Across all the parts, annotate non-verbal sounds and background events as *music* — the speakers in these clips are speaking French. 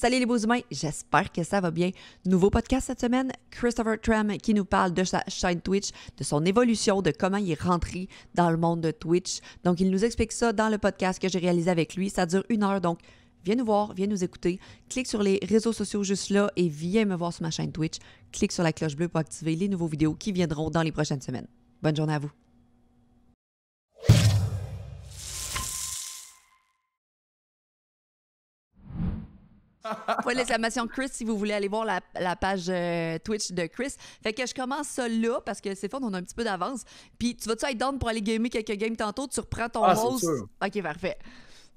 Salut les beaux humains, j'espère que ça va bien. Nouveau podcast cette semaine, Christopher Tram qui nous parle de sa chaîne Twitch, de son évolution, de comment il est rentré dans le monde de Twitch. Donc il nous explique ça dans le podcast que j'ai réalisé avec lui. Ça dure une heure, donc viens nous voir, viens nous écouter. Clique sur les réseaux sociaux juste là et viens me voir sur ma chaîne Twitch. Clique sur la cloche bleue pour activer les nouveaux vidéos qui viendront dans les prochaines semaines. Bonne journée à vous. Pour l'exclamation Chris si vous voulez aller voir la, page euh, Twitch de Chris. Fait que je commence ça là parce que c'est fun, on a un petit peu d'avance. Puis tu vas-tu être down pour aller gamer quelques games tantôt? Tu reprends ton ah, host? Sûr. Ok, parfait.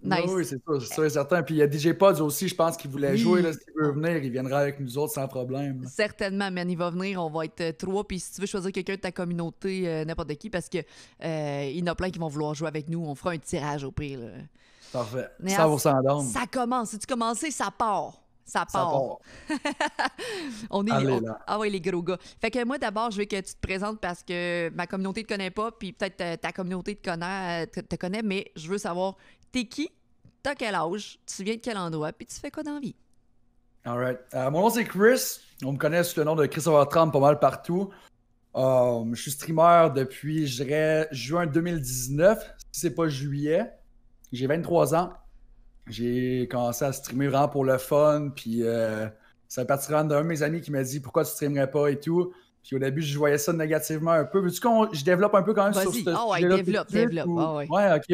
Nice. Oui, c'est ça, c'est certain. Puis il y a DJ Pods aussi, je pense, qu'il voulait jouer. Là, s'il veut venir, il viendra avec nous autres sans problème. Certainement, mais il va venir. On va être euh, trois. Puis si tu veux choisir quelqu'un de ta communauté, euh, n'importe qui, parce que il y en a plein qui vont vouloir jouer avec nous. On fera un tirage au prix, Là. Parfait. 100% d'âme. Ça commence. Si tu commences, ça part. Ça part. *laughs* on est Là. Ah oui, les gros gars. Fait que moi, d'abord, je veux que tu te présentes parce que ma communauté te connaît pas, puis peut-être ta, communauté te connaît, te, mais je veux savoir, t'es qui, t'as quel âge, tu viens de quel endroit, puis tu fais quoi dans la vie? All euh, mon nom, c'est Chris. On me connaît sous le nom de Christopher Trump pas mal partout. Euh, je suis streamer depuis, je dirais, juin 2019, si c'est pas juillet. J'ai 23 ans. J'ai commencé à streamer vraiment pour le fun. Puis euh, ça a partir d'un de mes amis qui m'a dit pourquoi tu streamerais pas et tout. Puis au début, je voyais ça négativement un peu. du coup, je développe un peu quand même sur ce oh, ouais, développe, développe. Ah ouais. ok.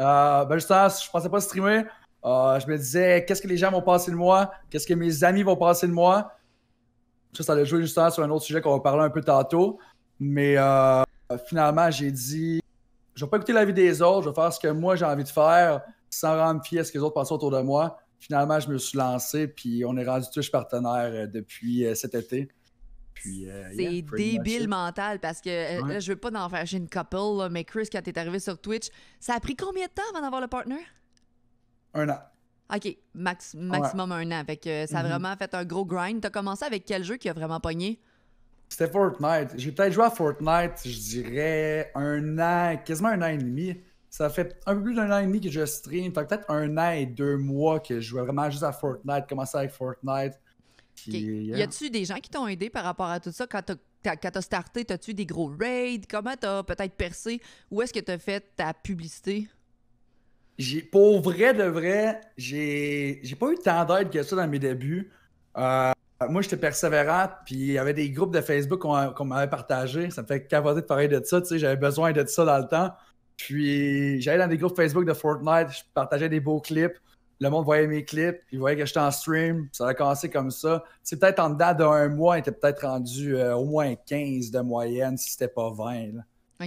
Euh, ben justement, je pensais pas streamer. Euh, je me disais qu'est-ce que les gens vont penser de moi, qu'est-ce que mes amis vont penser de moi. Ça, ça a joué justement sur un autre sujet qu'on va parler un peu tantôt. Mais finalement, j'ai dit je vais pas écouter vie des autres, je vais faire ce que moi j'ai envie de faire sans rendre fier à ce que les autres passent autour de moi. Finalement, je me suis lancé, puis on est rendu Twitch partenaire euh, depuis euh, cet été. Euh, c'est débile mental parce que je veux pas en faire. J'ai une couple, mais Chris, quand es arrivé sur Twitch, ça a pris combien de temps avant d'avoir le partner? Un an. OK, maximum un an. ça a mm-hmm. vraiment fait un gros grind. T'as commencé avec quel jeu qui a vraiment pogné? C'était Fortnite. J'ai peut-être joué à Fortnite, je dirais, un an, quasiment un an et demi. Ça fait un peu plus d'un an et demi que je stream. Fait peut-être un an et deux mois que je jouais vraiment juste à Fortnite, commencer avec Fortnite. Y a-tu des gens qui t'ont aidé par rapport à tout ça quand t'as quand starté, t'as-tu des gros raids? Comment t'as peut-être percé? Où est-ce que t'as fait ta publicité? pour vrai de vrai, j'ai, j'ai pas eu tant d'aide que ça dans mes débuts. Euh, ah, moi, j'étais persévérant, puis il y avait des groupes de Facebook qu'on m'avait partagé. Ça me fait cavoter de parler de ça, tu sais, j'avais besoin de ça dans le temps. Puis j'allais dans des groupes Facebook de Fortnite, je partageais des beaux clips. Le monde voyait mes clips, il voyait que j'étais en stream, ça a commencé comme ça. C'est peut-être en dedans d'un mois, il était peut-être rendu euh, au moins 15 de moyenne, si c'était pas 20.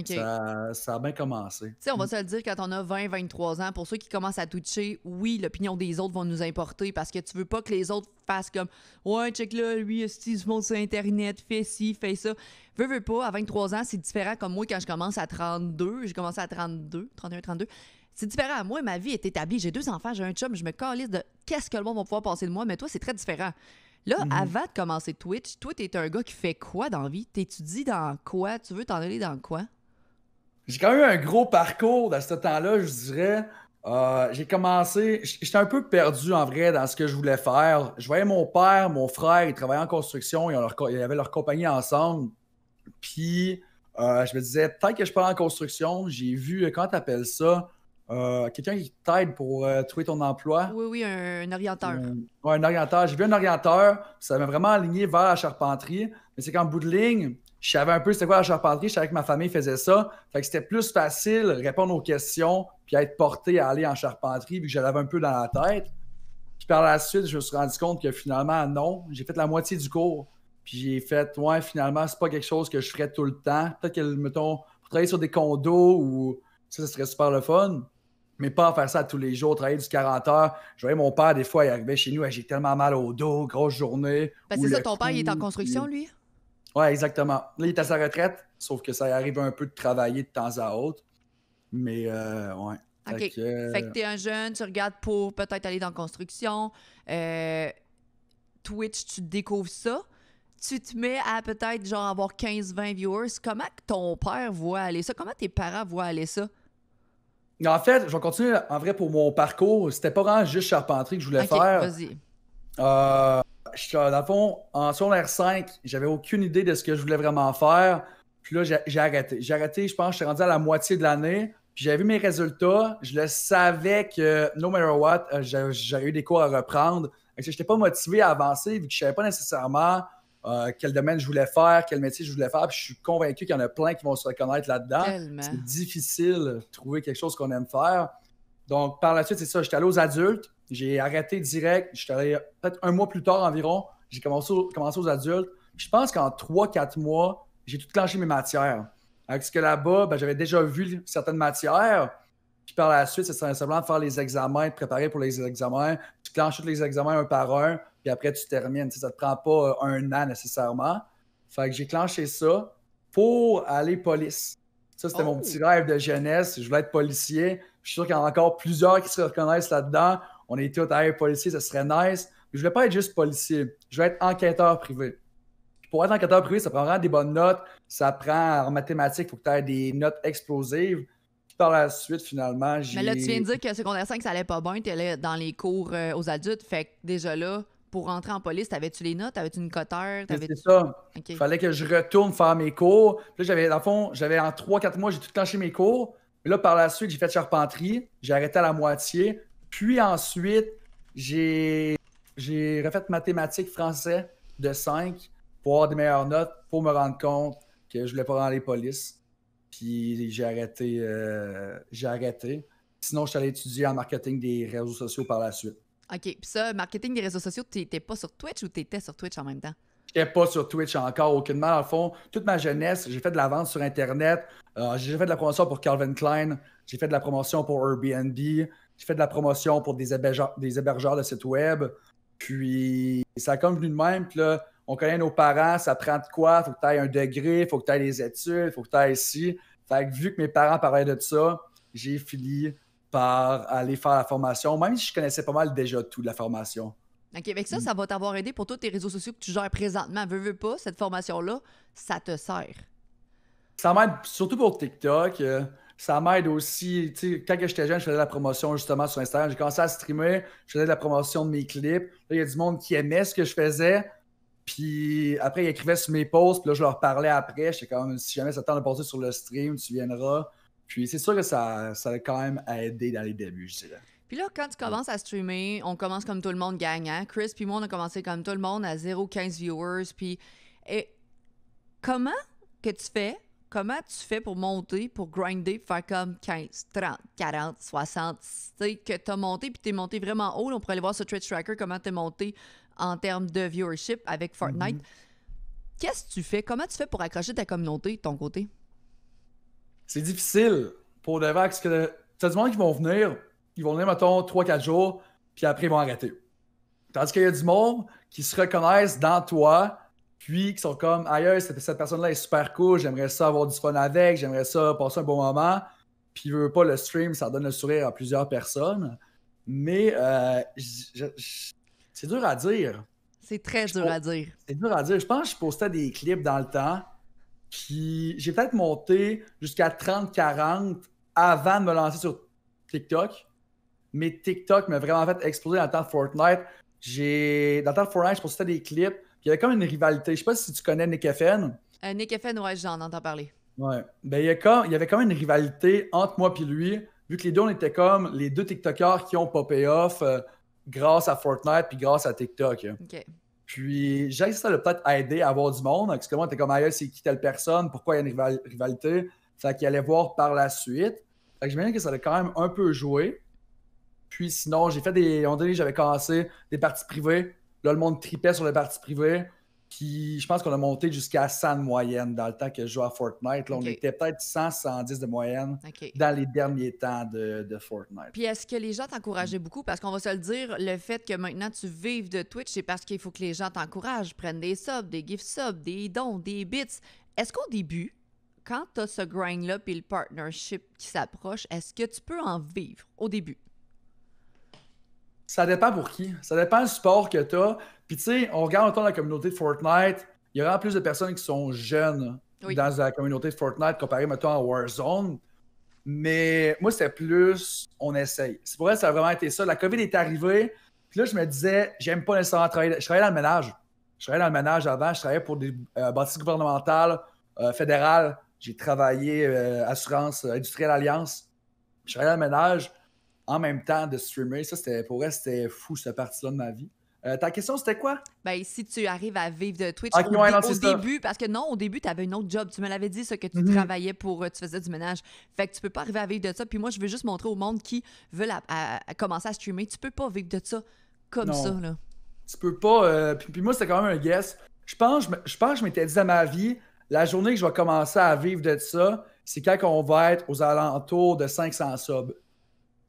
Ça, ça, a bien commencé. sais, on va mm. se le dire, quand on a 20, 23 ans, pour ceux qui commencent à toucher, oui, l'opinion des autres va nous importer parce que tu veux pas que les autres fassent comme Ouais, check là, lui, il se montre sur Internet, fais ci, fais ça. Veux, veux pas, à 23 ans, c'est différent comme moi quand je commence à 32. J'ai commencé à 32, 31, 32. C'est différent moi, ma vie est établie. J'ai deux enfants, j'ai un chum, je me calisse de qu'est-ce que le monde va pouvoir penser de moi, mais toi, c'est très différent. Là, mhm. avant de commencer Twitch, toi, t'es un gars qui fait quoi dans la vie? T'étudies dans quoi? Tu veux t'en aller dans quoi? J'ai quand même eu un gros parcours dans ce temps-là, je dirais. Euh, j'ai commencé, j'étais un peu perdu en vrai dans ce que je voulais faire. Je voyais mon père, mon frère, ils travaillaient en construction, ils, avaient leur compagnie ensemble. Puis euh, je me disais, peut-être que je parle en construction, j'ai vu, euh, comment appelles ça? quelqu'un qui t'aide pour trouver ton emploi. Oui, oui, un, orienteur. oui, un orienteur. J'ai vu un orienteur, ça m'a vraiment aligné vers la charpenterie, mais c'est qu'en bout de ligne, je savais un peu c'était quoi la charpenterie, je savais que ma famille faisait ça. Fait que c'était plus facile répondre aux questions puis être porté à aller en charpenterie vu que j'avais un peu dans la tête. Puis par la suite, je me suis rendu compte que finalement, non, j'ai fait la moitié du cours. Puis j'ai fait, ouais, finalement, c'est pas quelque chose que je ferais tout le temps. Peut-être que, mettons, pour travailler sur des condos ou ça, ce serait super le fun. Mais pas faire ça tous les jours, travailler du 40 heures. Je voyais mon père, des fois, il arrivait chez nous, j'ai tellement mal au dos, grosse journée. Parce ben, que ça, ton père, il est en construction, lui? Ouais, exactement. Là, il est à sa retraite, sauf que ça arrive un peu de travailler de temps à autre. Mais, euh, ouais. OK. Euh, fait que, t'es un jeune, tu regardes pour peut-être aller dans construction. Euh, Twitch, tu découvres ça. Tu te mets à peut-être genre avoir 15-20 viewers. Comment ton père voit aller ça? Comment tes parents voient aller ça? En fait, je vais continuer en vrai pour mon parcours. C'était pas vraiment juste charpenterie que je voulais faire. Vas-y. Euh, je, dans le fond, en secondaire 5, j'avais aucune idée de ce que je voulais vraiment faire. Puis là, j'ai arrêté. J'ai arrêté, je pense, je suis rendu à la moitié de l'année. Puis j'avais vu mes résultats. Je le savais que no matter what, euh, j'avais eu des cours à reprendre. Je n'étais pas motivé à avancer vu que je ne savais pas nécessairement euh, quel domaine je voulais faire, quel métier je voulais faire. Puis je suis convaincu qu'il y en a plein qui vont se reconnaître là-dedans. C'est difficile de trouver quelque chose qu'on aime faire. Donc, par la suite, c'est ça. J'étais allé aux adultes. J'ai arrêté direct. J'étais allé peut-être un mois plus tard environ. J'ai commencé, commencé aux adultes. Je pense qu'en 3-4 mois, j'ai tout clenché mes matières. Parce que là-bas, ben, j'avais déjà vu certaines matières. Puis par la suite, c'est simplement de faire les examens, de préparer pour les examens. Tu clenches tous les examens un par un, puis après tu termines. ça ne te prend pas euh, un an nécessairement. Fait que j'ai clenché ça pour aller police. Ça, c'était mon oh! petit rêve de jeunesse. Je voulais être policier. Je suis sûr qu'il y en a encore plusieurs qui se reconnaissent là-dedans on était à travail policier, ce serait nice. Mais je voulais pas être juste policier. Je voulais être enquêteur privé. pour être enquêteur privé, ça prend vraiment des bonnes notes. Ça prend en mathématiques, il faut que tu aies des notes explosives. par la suite, finalement, j'ai. Mais là, tu viens de dire que secondaire 5, ça allait pas bien. Tu allais dans les cours euh, aux adultes. Fait que déjà là, pour rentrer en police, t'avais-tu les notes? T'avais-tu une cotère? C'est ça. Il fallait que je retourne faire mes cours. Puis là, j'avais, dans le fond, j'avais en 3-4 mois, j'ai tout clenché mes cours. Mais là, par la suite, j'ai fait charpenterie. J'ai arrêté à la moitié. Puis ensuite, j'ai refait mathématiques français de 5 pour avoir des meilleures notes, pour me rendre compte que je voulais pas dans les polices. Puis j'ai arrêté, euh, j'ai arrêté. Sinon, je suis allé étudier en marketing des réseaux sociaux par la suite. OK. Puis ça, marketing des réseaux sociaux, tu n'étais pas sur Twitch ou tu étais sur Twitch en même temps? n'étais pas sur Twitch encore aucunement. En fond, toute ma jeunesse, j'ai fait de la vente sur Internet. Euh, j'ai fait de la promotion pour Calvin Klein. J'ai fait de la promotion pour Airbnb fait de la promotion pour des hébergeurs, de sites web. Puis ça a comme venu de même. Puis là, on connaît nos parents, ça prend de quoi? Faut que tu ailles un degré, faut que tu ailles des études, faut que tu ailles ici. Fait que vu que mes parents parlaient de ça, j'ai fini par aller faire la formation, même si je connaissais pas mal déjà tout de la formation. OK, avec ça, mm. ça va t'avoir aidé pour tous tes réseaux sociaux que tu gères présentement. Veux, veux pas, cette formation-là, ça te sert. Ça m'aide surtout pour TikTok. Euh, ça m'aide aussi. Quand j'étais jeune, je faisais la promotion justement sur Instagram. J'ai commencé à streamer, je faisais de la promotion de mes clips. Là, il y a du monde qui aimait ce que je faisais. Puis après, ils écrivaient sur mes posts, puis là, je leur parlais après. J'étais quand même, si jamais ça tente de passer sur le stream, tu viendras. Puis c'est sûr que ça, ça a quand même aidé dans les débuts, je dirais. Puis là, quand tu commences à streamer, on commence comme tout le monde gagnant. Hein? Chris puis moi, on a commencé comme tout le monde à 0,15 viewers. Puis comment que tu fais comment tu fais pour monter, pour grinder, faire comme 15, 30, 40, 60, tu sais, que t'as monté, puis es monté vraiment haut. On pourrait aller voir sur Twitch Tracker comment es monté en termes de viewership avec Fortnite. Mm-hmm. Qu'est-ce que tu fais? Comment tu fais pour accrocher ta communauté de ton côté? C'est difficile pour de parce que du monde qui vont venir, ils vont venir, mettons, 3-4 jours, puis après, ils vont arrêter. Tandis qu'il y a du monde qui se reconnaissent dans toi, puis qui sont comme ailleurs, cette, cette personne-là est super cool, j'aimerais ça avoir du fun avec, j'aimerais ça passer un bon moment. Puis veut pas le stream, ça donne le sourire à plusieurs personnes. Mais euh, c'est dur à dire. C'est très dur à dire. C'est dur à dire. Je pense que je postais des clips dans le temps. qui, j'ai peut-être monté jusqu'à 30-40 avant de me lancer sur TikTok. Mais TikTok m'a vraiment fait exploser dans le temps de Fortnite. J'ai, dans le temps de Fortnite, je postais des clips il y avait comme une rivalité. Je sais pas si tu connais Nick FN. Euh, Nick FN, ouais, j'en entends parler. Ouais. Ben, il, y il y avait quand même une rivalité entre moi et lui, vu que les deux, on était comme les deux TikTokers qui ont popé off euh, grâce à Fortnite puis grâce à TikTok. OK. Puis, j'ai ça peut-être aider à avoir du monde. Hein, parce que moi, t'es comme, ailleurs, c'est qui telle personne, pourquoi il y a une rivalité. Fait qu'il allait voir par la suite. Fait que j'imagine que ça allait quand même un peu jouer. Puis sinon, j'ai fait des. On que j'avais commencé des parties privées Là, le monde tripait sur le parti privé. qui, je pense qu'on a monté jusqu'à 100 de moyenne dans le temps que je jouais à Fortnite. Là, on était peut-être 100, 110 de moyenne dans les derniers temps de, Fortnite. Puis est-ce que les gens t'encourageaient beaucoup? Parce qu'on va se le dire, le fait que maintenant tu vives de Twitch, c'est parce qu'il faut que les gens t'encouragent, prennent des subs, des gift subs, des dons, des bits. Est-ce qu'au début, quand tu as ce grind-là puis le partnership qui s'approche, est-ce que tu peux en vivre au début? Ça dépend pour qui. Ça dépend du sport que tu as. Puis, tu sais, on regarde autour la communauté de Fortnite. Il y a vraiment plus de personnes qui sont jeunes dans la communauté de Fortnite comparé, mettons, à Warzone. Mais moi, c'est plus on essaye. C'est pour ça que ça a vraiment été ça. La COVID est arrivée. Puis là, je me disais, j'aime pas nécessairement travailler. Je travaillais dans le ménage. Je travaillais dans le ménage avant. Je travaillais pour des euh, bâtisses gouvernementales, euh, fédérales. J'ai travaillé euh, assurance, industrielle alliance. Je travaillais dans le ménage en même temps de streamer. Ça, c'était, pour vrai, c'était fou, cette partie-là de ma vie. Euh, ta question, c'était quoi? Ben, si tu arrives à vivre de Twitch au, début, parce que non, au début, tu avais une autre job. Tu me l'avais dit, ça, que tu mhm. travaillais pour, euh, tu faisais du ménage. Fait que tu peux pas arriver à vivre de ça. Puis moi, je veux juste montrer au monde qui veut commencer à streamer, tu peux pas vivre de ça comme ça, là. Tu peux pas. Euh, puis, moi, c'était quand même un guess. Je pense, je, pense que je m'étais dit à ma vie, la journée que je vais commencer à vivre de ça, c'est quand on va être aux alentours de 500 subs.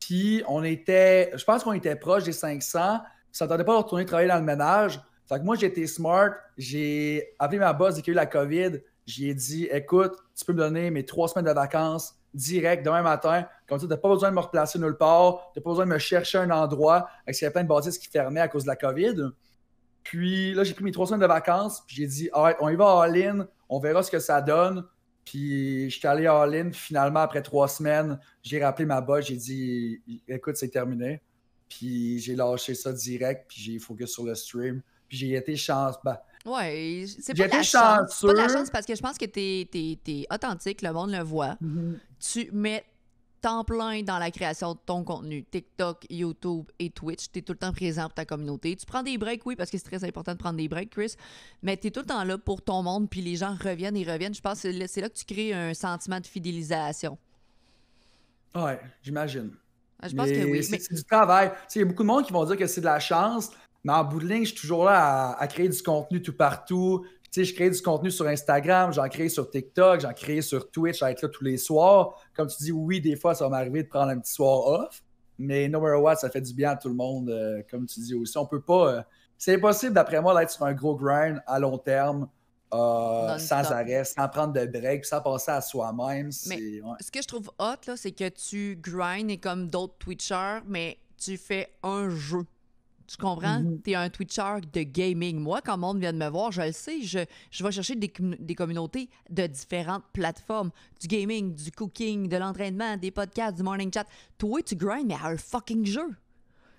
Puis on était, je pense qu'on était proche des 500. Ça ne pas à retourner travailler dans le ménage. Fait que moi, j'étais smart. J'ai appelé ma boss dès qu'il y a eu la COVID. J'ai dit écoute, tu peux me donner mes trois semaines de vacances direct demain matin. Comme ça, tu n'as pas besoin de me replacer nulle part. Tu n'as pas besoin de me chercher un endroit. Parce qu'il y avait plein de bâtisses qui fermaient à cause de la COVID. Puis là, j'ai pris mes trois semaines de vacances. Puis j'ai dit all on y va en ligne, On verra ce que ça donne. Puis j'étais allé all-in. Finalement, après trois semaines, j'ai rappelé ma boss. J'ai dit écoute, c'est terminé. Puis j'ai lâché ça direct. Puis j'ai focus sur le stream. Puis j'ai été chance ben, oui, c'est pas, la chance. pas de la chance parce que je pense que t'es es, authentique, le monde le voit. Mhm. tu, mets temps plein dans la création de ton contenu, TikTok, YouTube et Twitch. Tu es tout le temps présent pour ta communauté. Tu prends des breaks, oui, parce que c'est très important de prendre des breaks, Chris, mais tu es tout le temps là pour ton monde, puis les gens reviennent et reviennent. Je pense que c'est là que tu crées un sentiment de fidélisation. Ouais, j'imagine. Ah, je pense que oui. C'est du travail. Il y a beaucoup de monde qui vont dire que c'est de la chance, mais en bout de ligne, je suis toujours là à, à créer du contenu tout partout sais, je crée du contenu sur Instagram, j'en crée sur TikTok, j'en crée sur Twitch j'en être là tous les soirs. Comme tu dis, oui, des fois, ça va m'arriver de prendre un petit soir off, mais no matter what, ça fait du bien à tout le monde, euh, comme tu dis aussi. On peut pas. Euh, c'est impossible, d'après moi, d'être sur un gros grind à long terme. Euh, sans arrêt, sans prendre de break, sans passer à soi-même. ce que je trouve hot, là, c'est que tu grindes et comme d'autres Twitchers, mais tu fais un jeu. Je comprends? Mm-hmm. Tu es un Twitcher de gaming. Moi, quand le monde vient de me voir, je le sais, je, vais chercher des, communautés de différentes plateformes. Du gaming, du cooking, de l'entraînement, des podcasts, du morning chat. Toi, tu mais à un fucking jeu.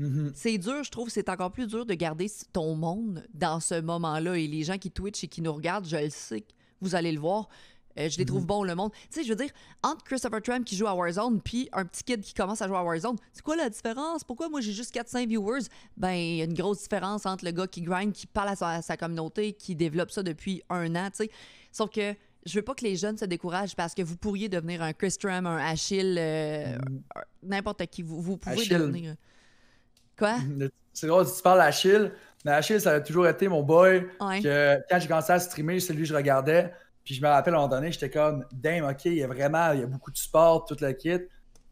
Mm-hmm. C'est dur, je trouve, c'est encore plus dur de garder ton monde dans ce moment-là. Et les gens qui Twitch et qui nous regardent, je le sais, vous allez le voir. Euh, je les trouve mhm. bons, le monde. Tu sais, je veux dire, entre Christopher Trump qui joue à Warzone puis un petit kid qui commence à jouer à Warzone, c'est quoi la différence? Pourquoi moi j'ai juste 4-5 viewers? Ben, il y a une grosse différence entre le gars qui grind, qui parle à sa, communauté, qui développe ça depuis un an, tu sais. Sauf que je veux pas que les jeunes se découragent parce que vous pourriez devenir un Chris Trump, un Achille, euh, mm. n'importe qui. Vous, pouvez devenir. Euh, quoi? C'est drôle, tu parles d'Achille, mais Achille, ça a toujours été mon boy. Que, quand j'ai commencé à streamer, c'est lui que je regardais. Puis je me rappelle à un moment donné, j'étais comme, damn, ok, il y a vraiment, il y a beaucoup de sport, toute la kit.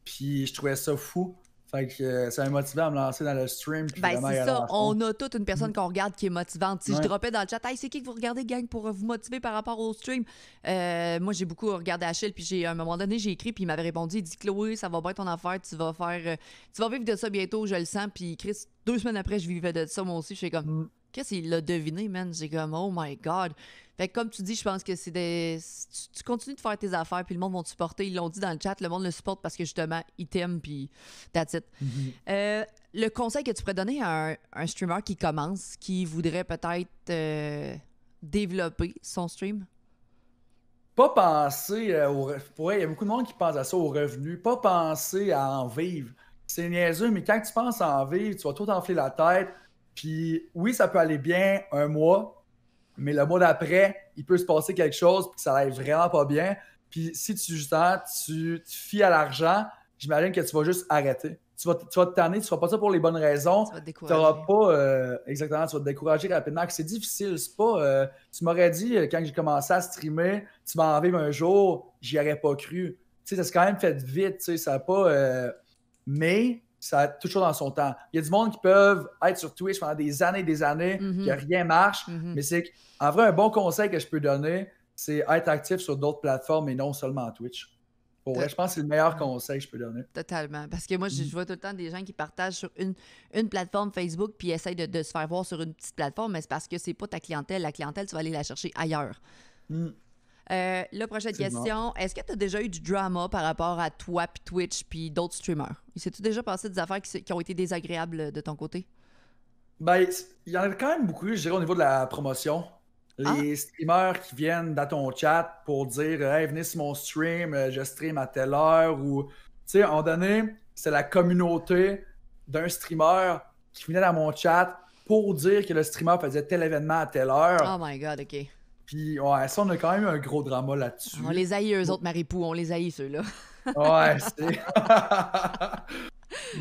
Puis je trouvais ça fou. Fait que euh, ça m'a motivé à me lancer dans le stream. Ben, c'est ça. On a toute une personne qu'on regarde qui est motivante. Si je dropais dans le chat, hey, c'est qui que vous regardez, gang, pour vous motiver par rapport au stream? Euh, moi, j'ai beaucoup regardé Achille, puis j'ai, à un moment donné, j'ai écrit, puis il m'avait répondu, il dit, Chloé, ça va être ton affaire, tu vas faire, euh, tu vas vivre de ça bientôt, je le sens. Puis Chris, deux semaines après, je vivais de ça, moi aussi. Je suis comme, qu'est-ce qu'il a deviné, man? J'ai comme, oh my God comme tu dis, je pense que c'est des. Tu, continues de faire tes affaires, puis le monde va te supporter. Ils l'ont dit dans le chat, le monde le supporte parce que justement, ils t'aiment, puis that's it. Mm-hmm. Euh, le conseil que tu pourrais donner à un, streamer qui commence, qui voudrait peut-être euh, développer son stream? Pas penser euh, au. il y a beaucoup de monde qui pense à ça, au revenu. Pas penser à en vivre. C'est niaiseux, mais quand tu penses à en vivre, tu vas tout enfler la tête. Puis oui, ça peut aller bien un mois, mais le mois d'après, il peut se passer quelque chose et que ça aille vraiment pas bien. Puis si tu juste tu, tu fies à l'argent, j'imagine que tu vas juste arrêter. Tu vas, tu te tanner, tu ne feras pas ça pour les bonnes raisons. Tu vas te décourager. pas euh, exactement, tu vas te décourager rapidement. C'est difficile, c'est pas. Euh, tu m'aurais dit euh, quand j'ai commencé à streamer, tu m'as vivre un jour, j'y aurais pas cru. Tu sais, ça s'est quand même fait vite, tu sais, ça pas. mais ça a toujours dans son temps. Il y a du monde qui peuvent être sur Twitch pendant des années et des années, mm que rien marche. Mhm. Mais c'est en vrai, un bon conseil que je peux donner, c'est être actif sur d'autres plateformes et non seulement Twitch. Pour je pense que c'est le meilleur conseil que je peux donner. Totalement. Parce que moi, je, vois tout le temps des gens qui partagent sur une, une plateforme Facebook puis essayent de, se faire voir sur une petite plateforme, mais c'est parce que c'est pas ta clientèle. La clientèle, tu vas aller la chercher ailleurs. Hmm. Euh, la prochaine question. Est-ce que tu as déjà eu du drama par rapport à toi, puis Twitch, puis d'autres streamers? Il s'est-tu déjà passé des affaires qui, ont été désagréables de ton côté? Ben, il y en a quand même beaucoup, je dirais, au niveau de la promotion. Les ah! streamers qui viennent dans ton chat pour dire Hey, venez sur mon stream, euh, je stream à telle heure. Ou, tu sais, à un donné, c'est la communauté d'un streamer qui venait dans mon chat pour dire que le streamer faisait tel événement à telle heure. Oh my god, ok. Puis, ouais, ça, on a quand même un gros drama là-dessus. On les haït, eux autres, Marie-Pou. on les haït, ceux-là. *laughs* ouais, c'est.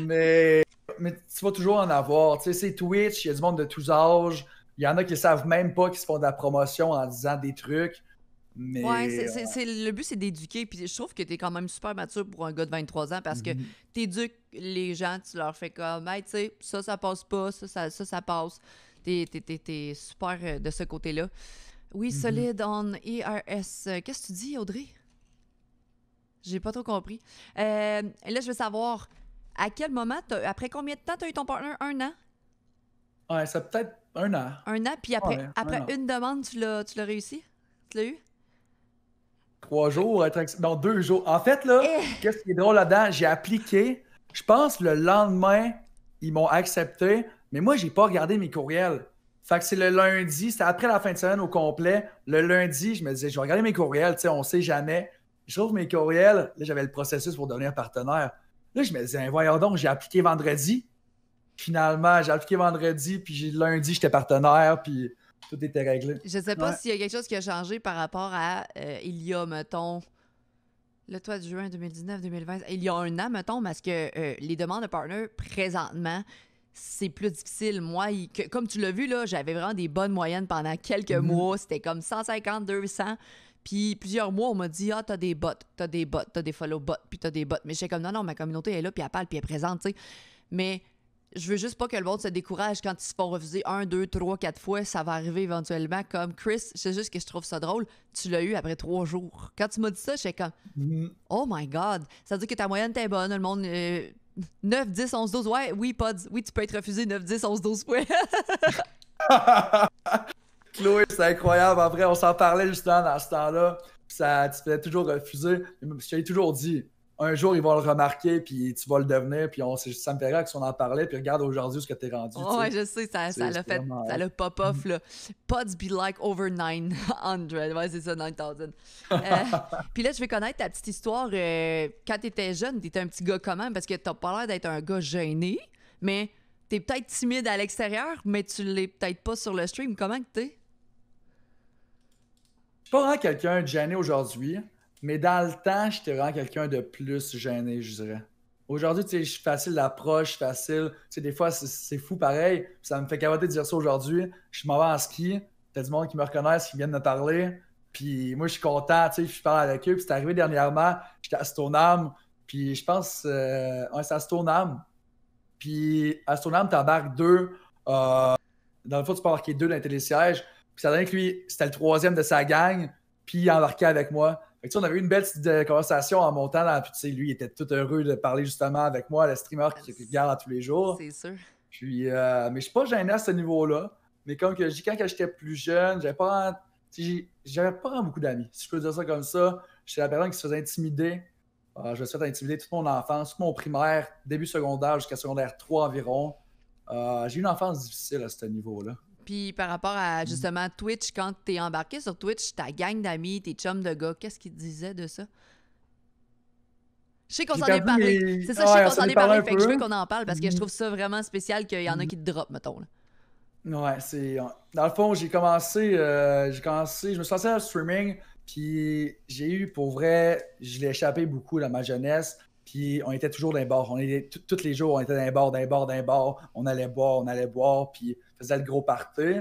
*laughs* mais, mais tu vas toujours en avoir. Tu sais, c'est Twitch, il y a du monde de tous âges. Il y en a qui ne savent même pas, qu'ils se font de la promotion en disant des trucs. Mais... Ouais, c'est euh, le but, c'est d'éduquer. Puis je trouve que tu es quand même super mature pour un gars de 23 ans parce que mhm. tu éduques les gens, tu leur fais comme, hey, tu sais, ça, ça passe pas, ça, ça, ça, ça passe. T'es, super euh, de ce côté-là. Oui, mhm. Solide Solid on ERS. Euh, qu'est-ce que tu dis, Audrey? J'ai pas trop compris. Euh, là, je veux savoir, à quel moment, après combien de temps tu as eu ton partenaire? Un an? Ouais, c'est peut-être un an. Un an, puis après, après une demande, tu l'as, réussi? Tu l'as eu? Trois jours, non, deux jours. En fait, là, eh! qu'est-ce qui est drôle là-dedans? J'ai appliqué. Je pense le lendemain, ils m'ont accepté, mais moi, j'ai pas regardé mes courriels. Fait que c'est le lundi, c'était après la fin de semaine au complet. Le lundi, je me disais, je vais regarder mes courriels, tu sais, on sait jamais. Je trouve mes courriels. Là, j'avais le processus pour devenir partenaire. Là, je me disais, ben, voyons donc, j'ai appliqué vendredi. Finalement, j'ai appliqué vendredi, puis lundi, j'étais partenaire, puis tout était réglé. Je sais pas s'il y a quelque chose qui a changé par rapport à euh, il y a, mettons, le 3 juin 2019-2020, il y a un an, mettons, parce que euh, les demandes de partner, présentement, c'est plus difficile. Moi, comme tu l'as vu, là, j'avais vraiment des bonnes moyennes pendant quelques mhm. mois. C'était comme 150, 200. Puis plusieurs mois, on m'a dit Ah, t'as des bots, t'as des bots, t'as des follow bots, puis t'as des bots. Mais j'étais comme Non, non, ma communauté est là, puis elle parle, puis elle est présente, tu sais. Mais je veux juste pas que le monde se décourage quand ils se font refuser un, deux, trois, quatre fois. Ça va arriver éventuellement. Comme Chris, c'est juste que je trouve ça drôle. Tu l'as eu après trois jours. Quand tu m'as dit ça, j'étais comme mhm. Oh my God. Ça veut dire que ta moyenne était bonne. Le monde euh, 9, 10, 11, 12. Ouais, oui, Oui, tu peux être refusé 9, 10, 11, 12 fois. *laughs* Chloé, c'est incroyable. En vrai, on s'en parlait justement dans ce temps-là. Ça, tu faisais toujours refuser. Je t'ai toujours dit, un jour, ils vont le remarquer, puis tu vas le devenir. Puis ça me fait rire si on en parlait, puis regarde aujourd'hui ce que t'es rendu. Oh, ouais, je sais, ça, l'a fait, ça l'a pop-off, mm-hmm. là. Pods be like over 900. Ouais, c'est ça, 9000. *laughs* Euh, puis là, je vais connaître ta petite histoire. Euh, quand t'étais jeune, t'étais un petit gars comment? Parce que t'as pas l'air d'être un gars gêné, mais t'es peut-être timide à l'extérieur, mais tu l'es peut-être pas sur le stream. Comment que t'es? Je suis pas vraiment quelqu'un de gêné aujourd'hui. Mais dans le temps, j'étais vraiment quelqu'un de plus gêné, je dirais. Aujourd'hui, je suis facile d'approche, facile. sais, des fois, c'est fou pareil. Ça me fait cavoter de dire ça aujourd'hui. Je m'en vais en ski. T'as du monde qui me reconnaissent, qui viennent me parler. Puis moi, je suis content. Je parle avec eux. Puis c'est arrivé dernièrement. J'étais à Stoneham. Puis je pense. Euh, c'est à Stoneham. Puis à Stoneham, t'embarques deux. Euh, dans le fond, tu peux embarquer deux dans les télésièges. Puis ça donne que lui, c'était le troisième de sa gang. Puis il embarquait avec moi on avait eu une belle petite euh, conversation en montant. Là, puis, lui, il était tout heureux de parler justement avec moi, le streamer qui était regarde tous les jours. C'est sûr. Puis, euh, mais je ne suis pas gêné à ce niveau-là. Mais comme quand j'étais plus jeune, j'avais pas, j'avais pas beaucoup d'amis. Si je peux dire ça comme ça, j'étais la personne qui se faisait intimider. Ah, je me suis fait intimider toute mon enfance, toute mon primaire, début secondaire jusqu'à secondaire 3 environ. Ah, j'ai eu une enfance difficile à ce niveau-là. Puis par rapport à mm. justement Twitch, quand t'es embarqué sur Twitch, ta gang d'amis, tes chums de gars, qu'est-ce qu'ils disaient de ça? Je sais qu'on s'en est parlé. C'est ça, je sais qu'on s'en est parlé, fait que je veux qu'on en parle parce que je mm. trouve ça vraiment spécial qu'il y en a mm. qui te drop, mettons. Ouais, c'est. Euh, dans le fond, j'ai commencé, euh, j'ai commencé, je me suis lancé streaming, puis j'ai eu pour vrai, je l'ai échappé beaucoup dans ma jeunesse, puis on était toujours d'un bord. On était tous les jours, on était d'un bord, d'un bord, d'un bord. On allait boire, on allait boire, puis faisait le gros party.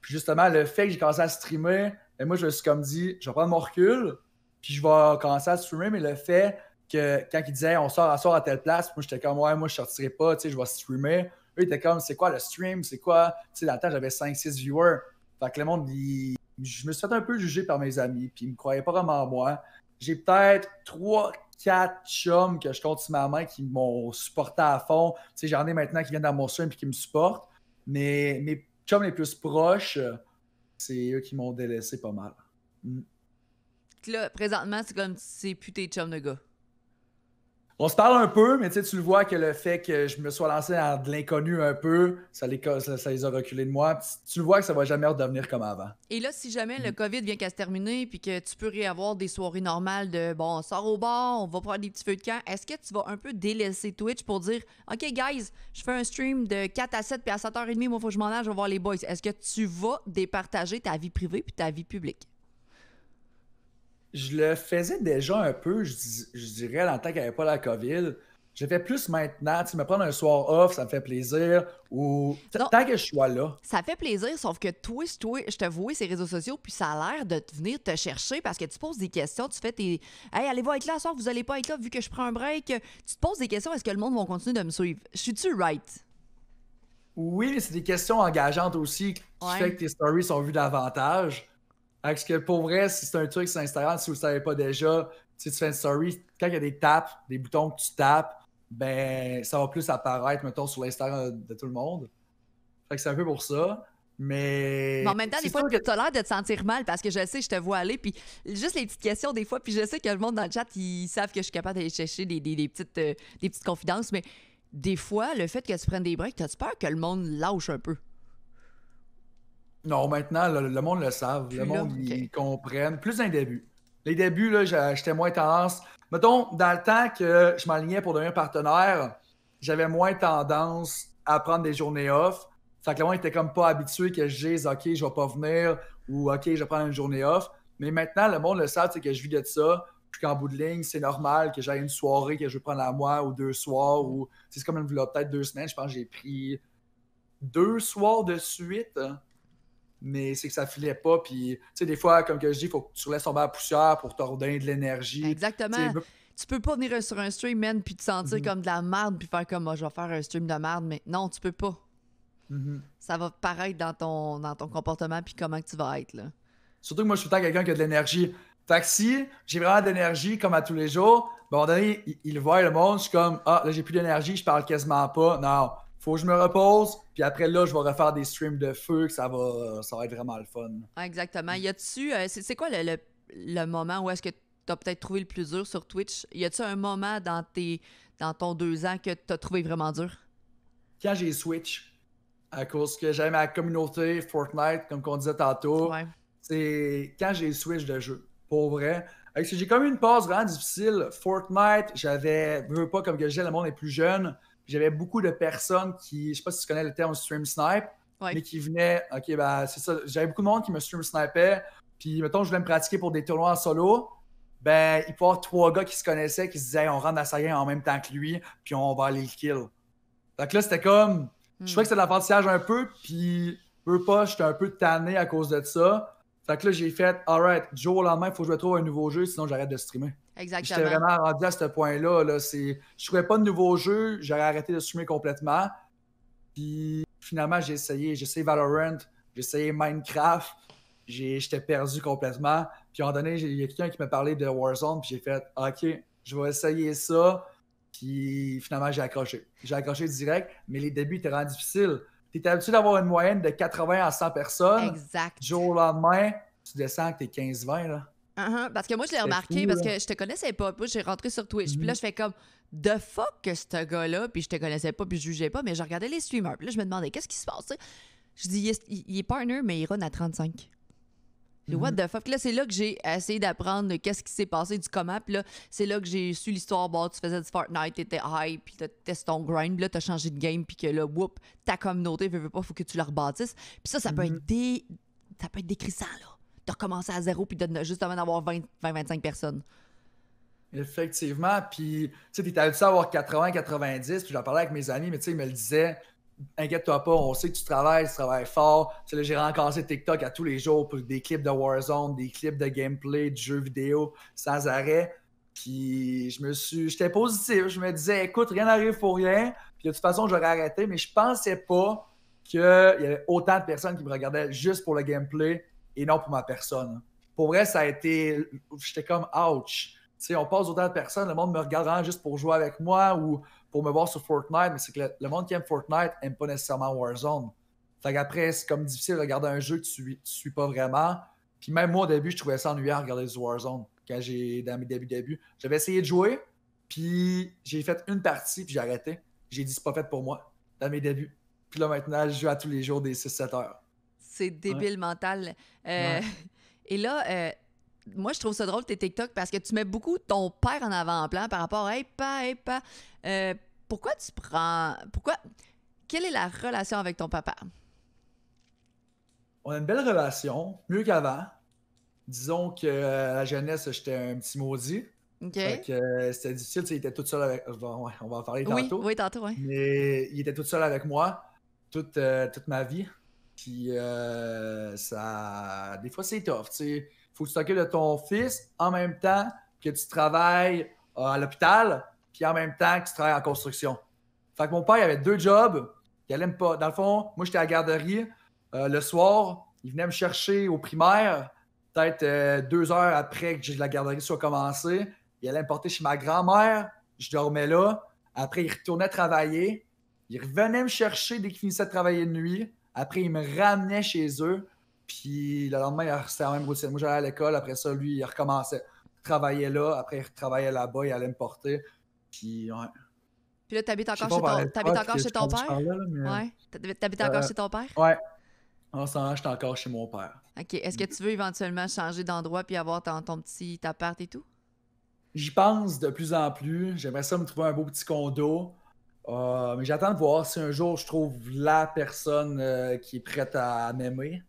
Puis justement, le fait que j'ai commencé à streamer, et ben moi, je me suis comme dit, je vais prendre mon recul, puis je vais commencer à streamer, mais le fait que quand ils disaient on sort à à telle place, moi, j'étais comme, ouais, moi, je sortirai pas, tu sais, je vais streamer. Eux, ils étaient comme, c'est quoi le stream, c'est quoi? Tu sais, dans le j'avais 5-6 viewers. Fait que le monde, je me suis fait un peu juger par mes amis, puis ils me croyaient pas vraiment à moi. J'ai peut-être 3, 4 chums que je compte sur ma main qui m'ont supporté à fond. Tu sais, j'en ai maintenant qui viennent dans mon stream et qui me supportent. Mais mes chums les plus proches, euh, c'est eux qui m'ont délaissé pas mal. Mm. Là, présentement, c'est comme c'est plus tes chums de gars. On se parle un peu, mais tu le vois que le fait que je me sois lancé dans de l'inconnu un peu, ça les, les, a reculés de moi. Tu le vois que ça va jamais redevenir comme avant. Et là, si jamais le mm-hmm. COVID vient qu'à se terminer puis que tu peux réavoir des soirées normales de bon, on sort au bar, on va prendre des petits feux de camp, est-ce que tu vas un peu délaisser Twitch pour dire OK, guys, je fais un stream de 4 à 7 puis à 7h30, moi, faut que je m'en aille, je vais voir les boys. Est-ce que tu vas départager ta vie privée puis ta vie publique? je le faisais déjà un peu, je, dirais, dans le qu'il n'y avait pas la COVID. Je fais plus maintenant. Tu me prends un soir off, ça me fait plaisir. Ou tant que je sois là. Ça fait plaisir, sauf que toi, toi je te vois ces réseaux sociaux, puis ça a l'air de venir te chercher parce que tu poses des questions. Tu fais tes. Hey, allez-vous être là ce soir, vous n'allez pas être là vu que je prends un break. Tu te poses des questions. Est-ce que le monde va continuer de me suivre? Suis-tu right? Oui, mais c'est des questions engageantes aussi qui fais que tes stories sont vues davantage. Parce que pour vrai, si c'est un truc sur Instagram, si vous ne le savez pas déjà, si tu fais une story, quand il y a des tapes, des boutons que tu tapes, ben ça va plus apparaître, mettons, sur l'Instagram de tout le monde. Fait que c'est un peu pour ça. Mais... en même temps, des fois, tu as l'air de te sentir mal parce que je sais, je te vois aller. Puis juste les petites questions, des fois, puis je sais que le monde dans le chat, ils savent que je suis capable d'aller chercher des, petites, euh, des petites confidences. Mais des fois, le fait que tu prennes des breaks, t'as-tu peur que le monde lâche un peu? Non, maintenant, le, monde le savent. le monde, y Plus d'un début. Les débuts, là, j'étais moins tendance. Mettons, dans le temps que je m'alignais pour devenir partenaire, j'avais moins tendance à prendre des journées off. Fait que le monde était comme pas habitué que je dise OK, je vais pas venir ou OK, je vais prendre une journée off. Mais maintenant, le monde le sait, c'est que je vis de ça. Puis qu'en bout de ligne, c'est normal que j'aille une soirée que je vais prendre à moi ou deux soirs. ou C'est comme une peut-être deux semaines. Je pense que j'ai pris deux soirs de suite. Hein mais c'est que ça filait pas. Puis, tu sais, des fois, comme que je dis, il faut que tu laisses tomber la poussière pour te redonner de l'énergie. Exactement. tu peux pas venir sur un stream, man, puis te sentir mhm. comme de la merde, puis faire comme, oh, je vais faire un stream de merde, mais non, tu peux pas. Mhm. Ça va paraître dans ton, dans ton comportement, puis comment que tu vas être, là. Surtout que moi, je suis tout quelqu'un qui a de l'énergie. Taxi, j'ai vraiment de l'énergie, comme à tous les jours. bon ben, il, il voit le monde, je suis comme, ah, là, j'ai plus d'énergie, je parle quasiment pas. Non, faut que je me repose, puis après là, je vais refaire des streams de feu, que ça va, ça va être vraiment le fun. Ah, exactement. Y a-tu, euh, c'est quoi le, moment où est-ce que t'as peut-être trouvé le plus dur sur Twitch? Y a-tu un moment dans, tes, dans ton deux ans que tu as trouvé vraiment dur? Quand j'ai Switch, à cause que j'aime ma communauté, Fortnite, comme qu'on disait tantôt, c'est quand j'ai Switch de jeu, pour vrai. que j'ai comme une pause vraiment difficile. Fortnite, j'avais, veux pas comme que j'ai, le monde est plus jeune j'avais beaucoup de personnes qui, je sais pas si tu connais le terme stream snipe, mais qui venaient, ok, ben c'est ça, j'avais beaucoup de monde qui me stream snipait, puis mettons, je voulais me pratiquer pour des tournois en solo, ben, il peut y avoir trois gars qui se connaissaient, qui se disaient, on rentre dans sa game en même temps que lui, puis on va aller le kill. Donc là, c'était comme, je crois hmm. que c'était de l'apprentissage un peu, puis peu pas, j'étais un peu tanné à cause de ça. Donc là, j'ai fait, alright, du jour au lendemain, il faut que je trouve un nouveau jeu, sinon j'arrête de streamer. Exactement. J'étais vraiment rendu à ce point-là. Là, je ne trouvais pas de nouveau jeu, j'aurais arrêté de streamer complètement. Puis finalement, j'ai essayé. J'ai essayé Valorant, j'ai essayé Minecraft, j'étais perdu complètement. Puis à un moment donné, il y a quelqu'un qui m'a parlé de Warzone, puis j'ai fait, ok, je vais essayer ça. Puis finalement, j'ai accroché. J'ai accroché direct, mais les débuts étaient vraiment difficiles tu es habitué d'avoir une moyenne de 80 à 100 personnes. Exact. Jour au lendemain, tu descends que t'es 15-20, là. Uh -huh, parce que moi, je l'ai remarqué parce que je te connaissais pas. puis j'ai rentré sur Twitch. Puis là, mm-hmm. je fais comme The fuck que ce gars-là. Puis je te connaissais pas, puis je jugeais pas, mais je regardais les streamers. Puis là, je me demandais qu'est-ce qui se passe. Je dis, il est, il est partner, mais il run à 35 what mhm. the fuck? Là, c'est là que j'ai essayé d'apprendre qu'est-ce qui s'est passé du comment. Puis là, c'est là que j'ai su l'histoire. Bon, tu faisais du Fortnite, t'étais hype, puis t'as ton grind. Puis là, t'as changé de game, puis que là, whoop, ta communauté veut, veut pas, faut que tu la rebâtisses. Puis ça, ça peut être mhm. dé, ça peut être décrissant, là. De recommencer à zéro, puis de juste avant d'avoir 20-25 personnes. Effectivement. Puis, tu sais, t'es habitué à avoir 80-90, puis j'en parlais avec mes amis, mais tu sais, ils me le disaient, inquiète-toi pas, on sait que tu travailles, tu travailles fort. j'ai rencassé TikTok à tous les jours pour des clips de Warzone, des clips de gameplay, de jeux vidéo, sans arrêt. Puis je me suis. J'étais positif. Je me disais, écoute, rien n'arrive pour rien. Puis de toute façon, j'aurais arrêté, mais je pensais pas qu'il y avait autant de personnes qui me regardaient juste pour le gameplay et non pour ma personne. Pour vrai, ça a été. J'étais comme ouch. Tu sais, on passe autant de personnes, le monde me regarde juste pour jouer avec moi ou pour me voir sur Fortnite, mais c'est que le, monde qui aime Fortnite n'aime pas nécessairement Warzone. Fait qu'après, c'est comme difficile de regarder un jeu que tu, ne suis pas vraiment. Puis même moi, au début, je trouvais ça ennuyant de regarder du Warzone quand j'ai, dans mes débuts, débuts. J'avais essayé de jouer, puis j'ai fait une partie, puis j'ai arrêté. J'ai dit, c'est pas fait pour moi, dans mes débuts. Puis là, maintenant, je joue à tous les jours des 6-7 heures. C'est débile mental. Euh, *laughs* et là, euh, moi, je trouve ça drôle, tes TikTok, parce que tu mets beaucoup ton père en avant-plan par rapport à Hey, euh, pourquoi tu prends. Pourquoi. Quelle est la relation avec ton papa? On a une belle relation, mieux qu'avant. Disons que euh, la jeunesse, j'étais un petit maudit. OK. que euh, c'était difficile, il était tout seul avec. on va en parler tantôt. Oui, tantôt, oui. Mais il était tout seul avec moi toute, toute ma vie. Puis ça. Des fois, c'est tough, tu sais il faut que de ton fils en même temps que tu travailles euh, à l'hôpital, puis en même temps que tu travailles en construction. Fait mon père, avait deux jobs. Il allait pas. Dans le fond, moi, j'étais à la garderie. Euh, le soir, il venait me chercher au primaire, peut-être euh, deux heures après que la garderie soit commencée. Il allait me porter chez ma grand-mère. Je dormais là. Après, il retournait travailler. Il revenait me chercher dès qu'il finissait de travailler de nuit. Après, il me ramenait chez eux. Puis le lendemain, restait la même routine. Moi, j'allais à l'école, après ça, lui, il recommençait. Il travaillait là, après, il travaillait là-bas, il allait me porter. Puis, ouais. Puis là, t'habites encore, chez, ton, encore chez ton père? Ouais. T'habites encore euh, chez ton père? Ouais. En ce moment, j'étais encore chez mon père. OK. Est-ce que tu veux éventuellement changer d'endroit puis avoir ton, ton petit appart et tout? J'y pense de plus en plus. J'aimerais ça me trouver un beau petit condo. Euh, mais j'attends de voir si un jour je trouve la personne euh, qui est prête à m'aimer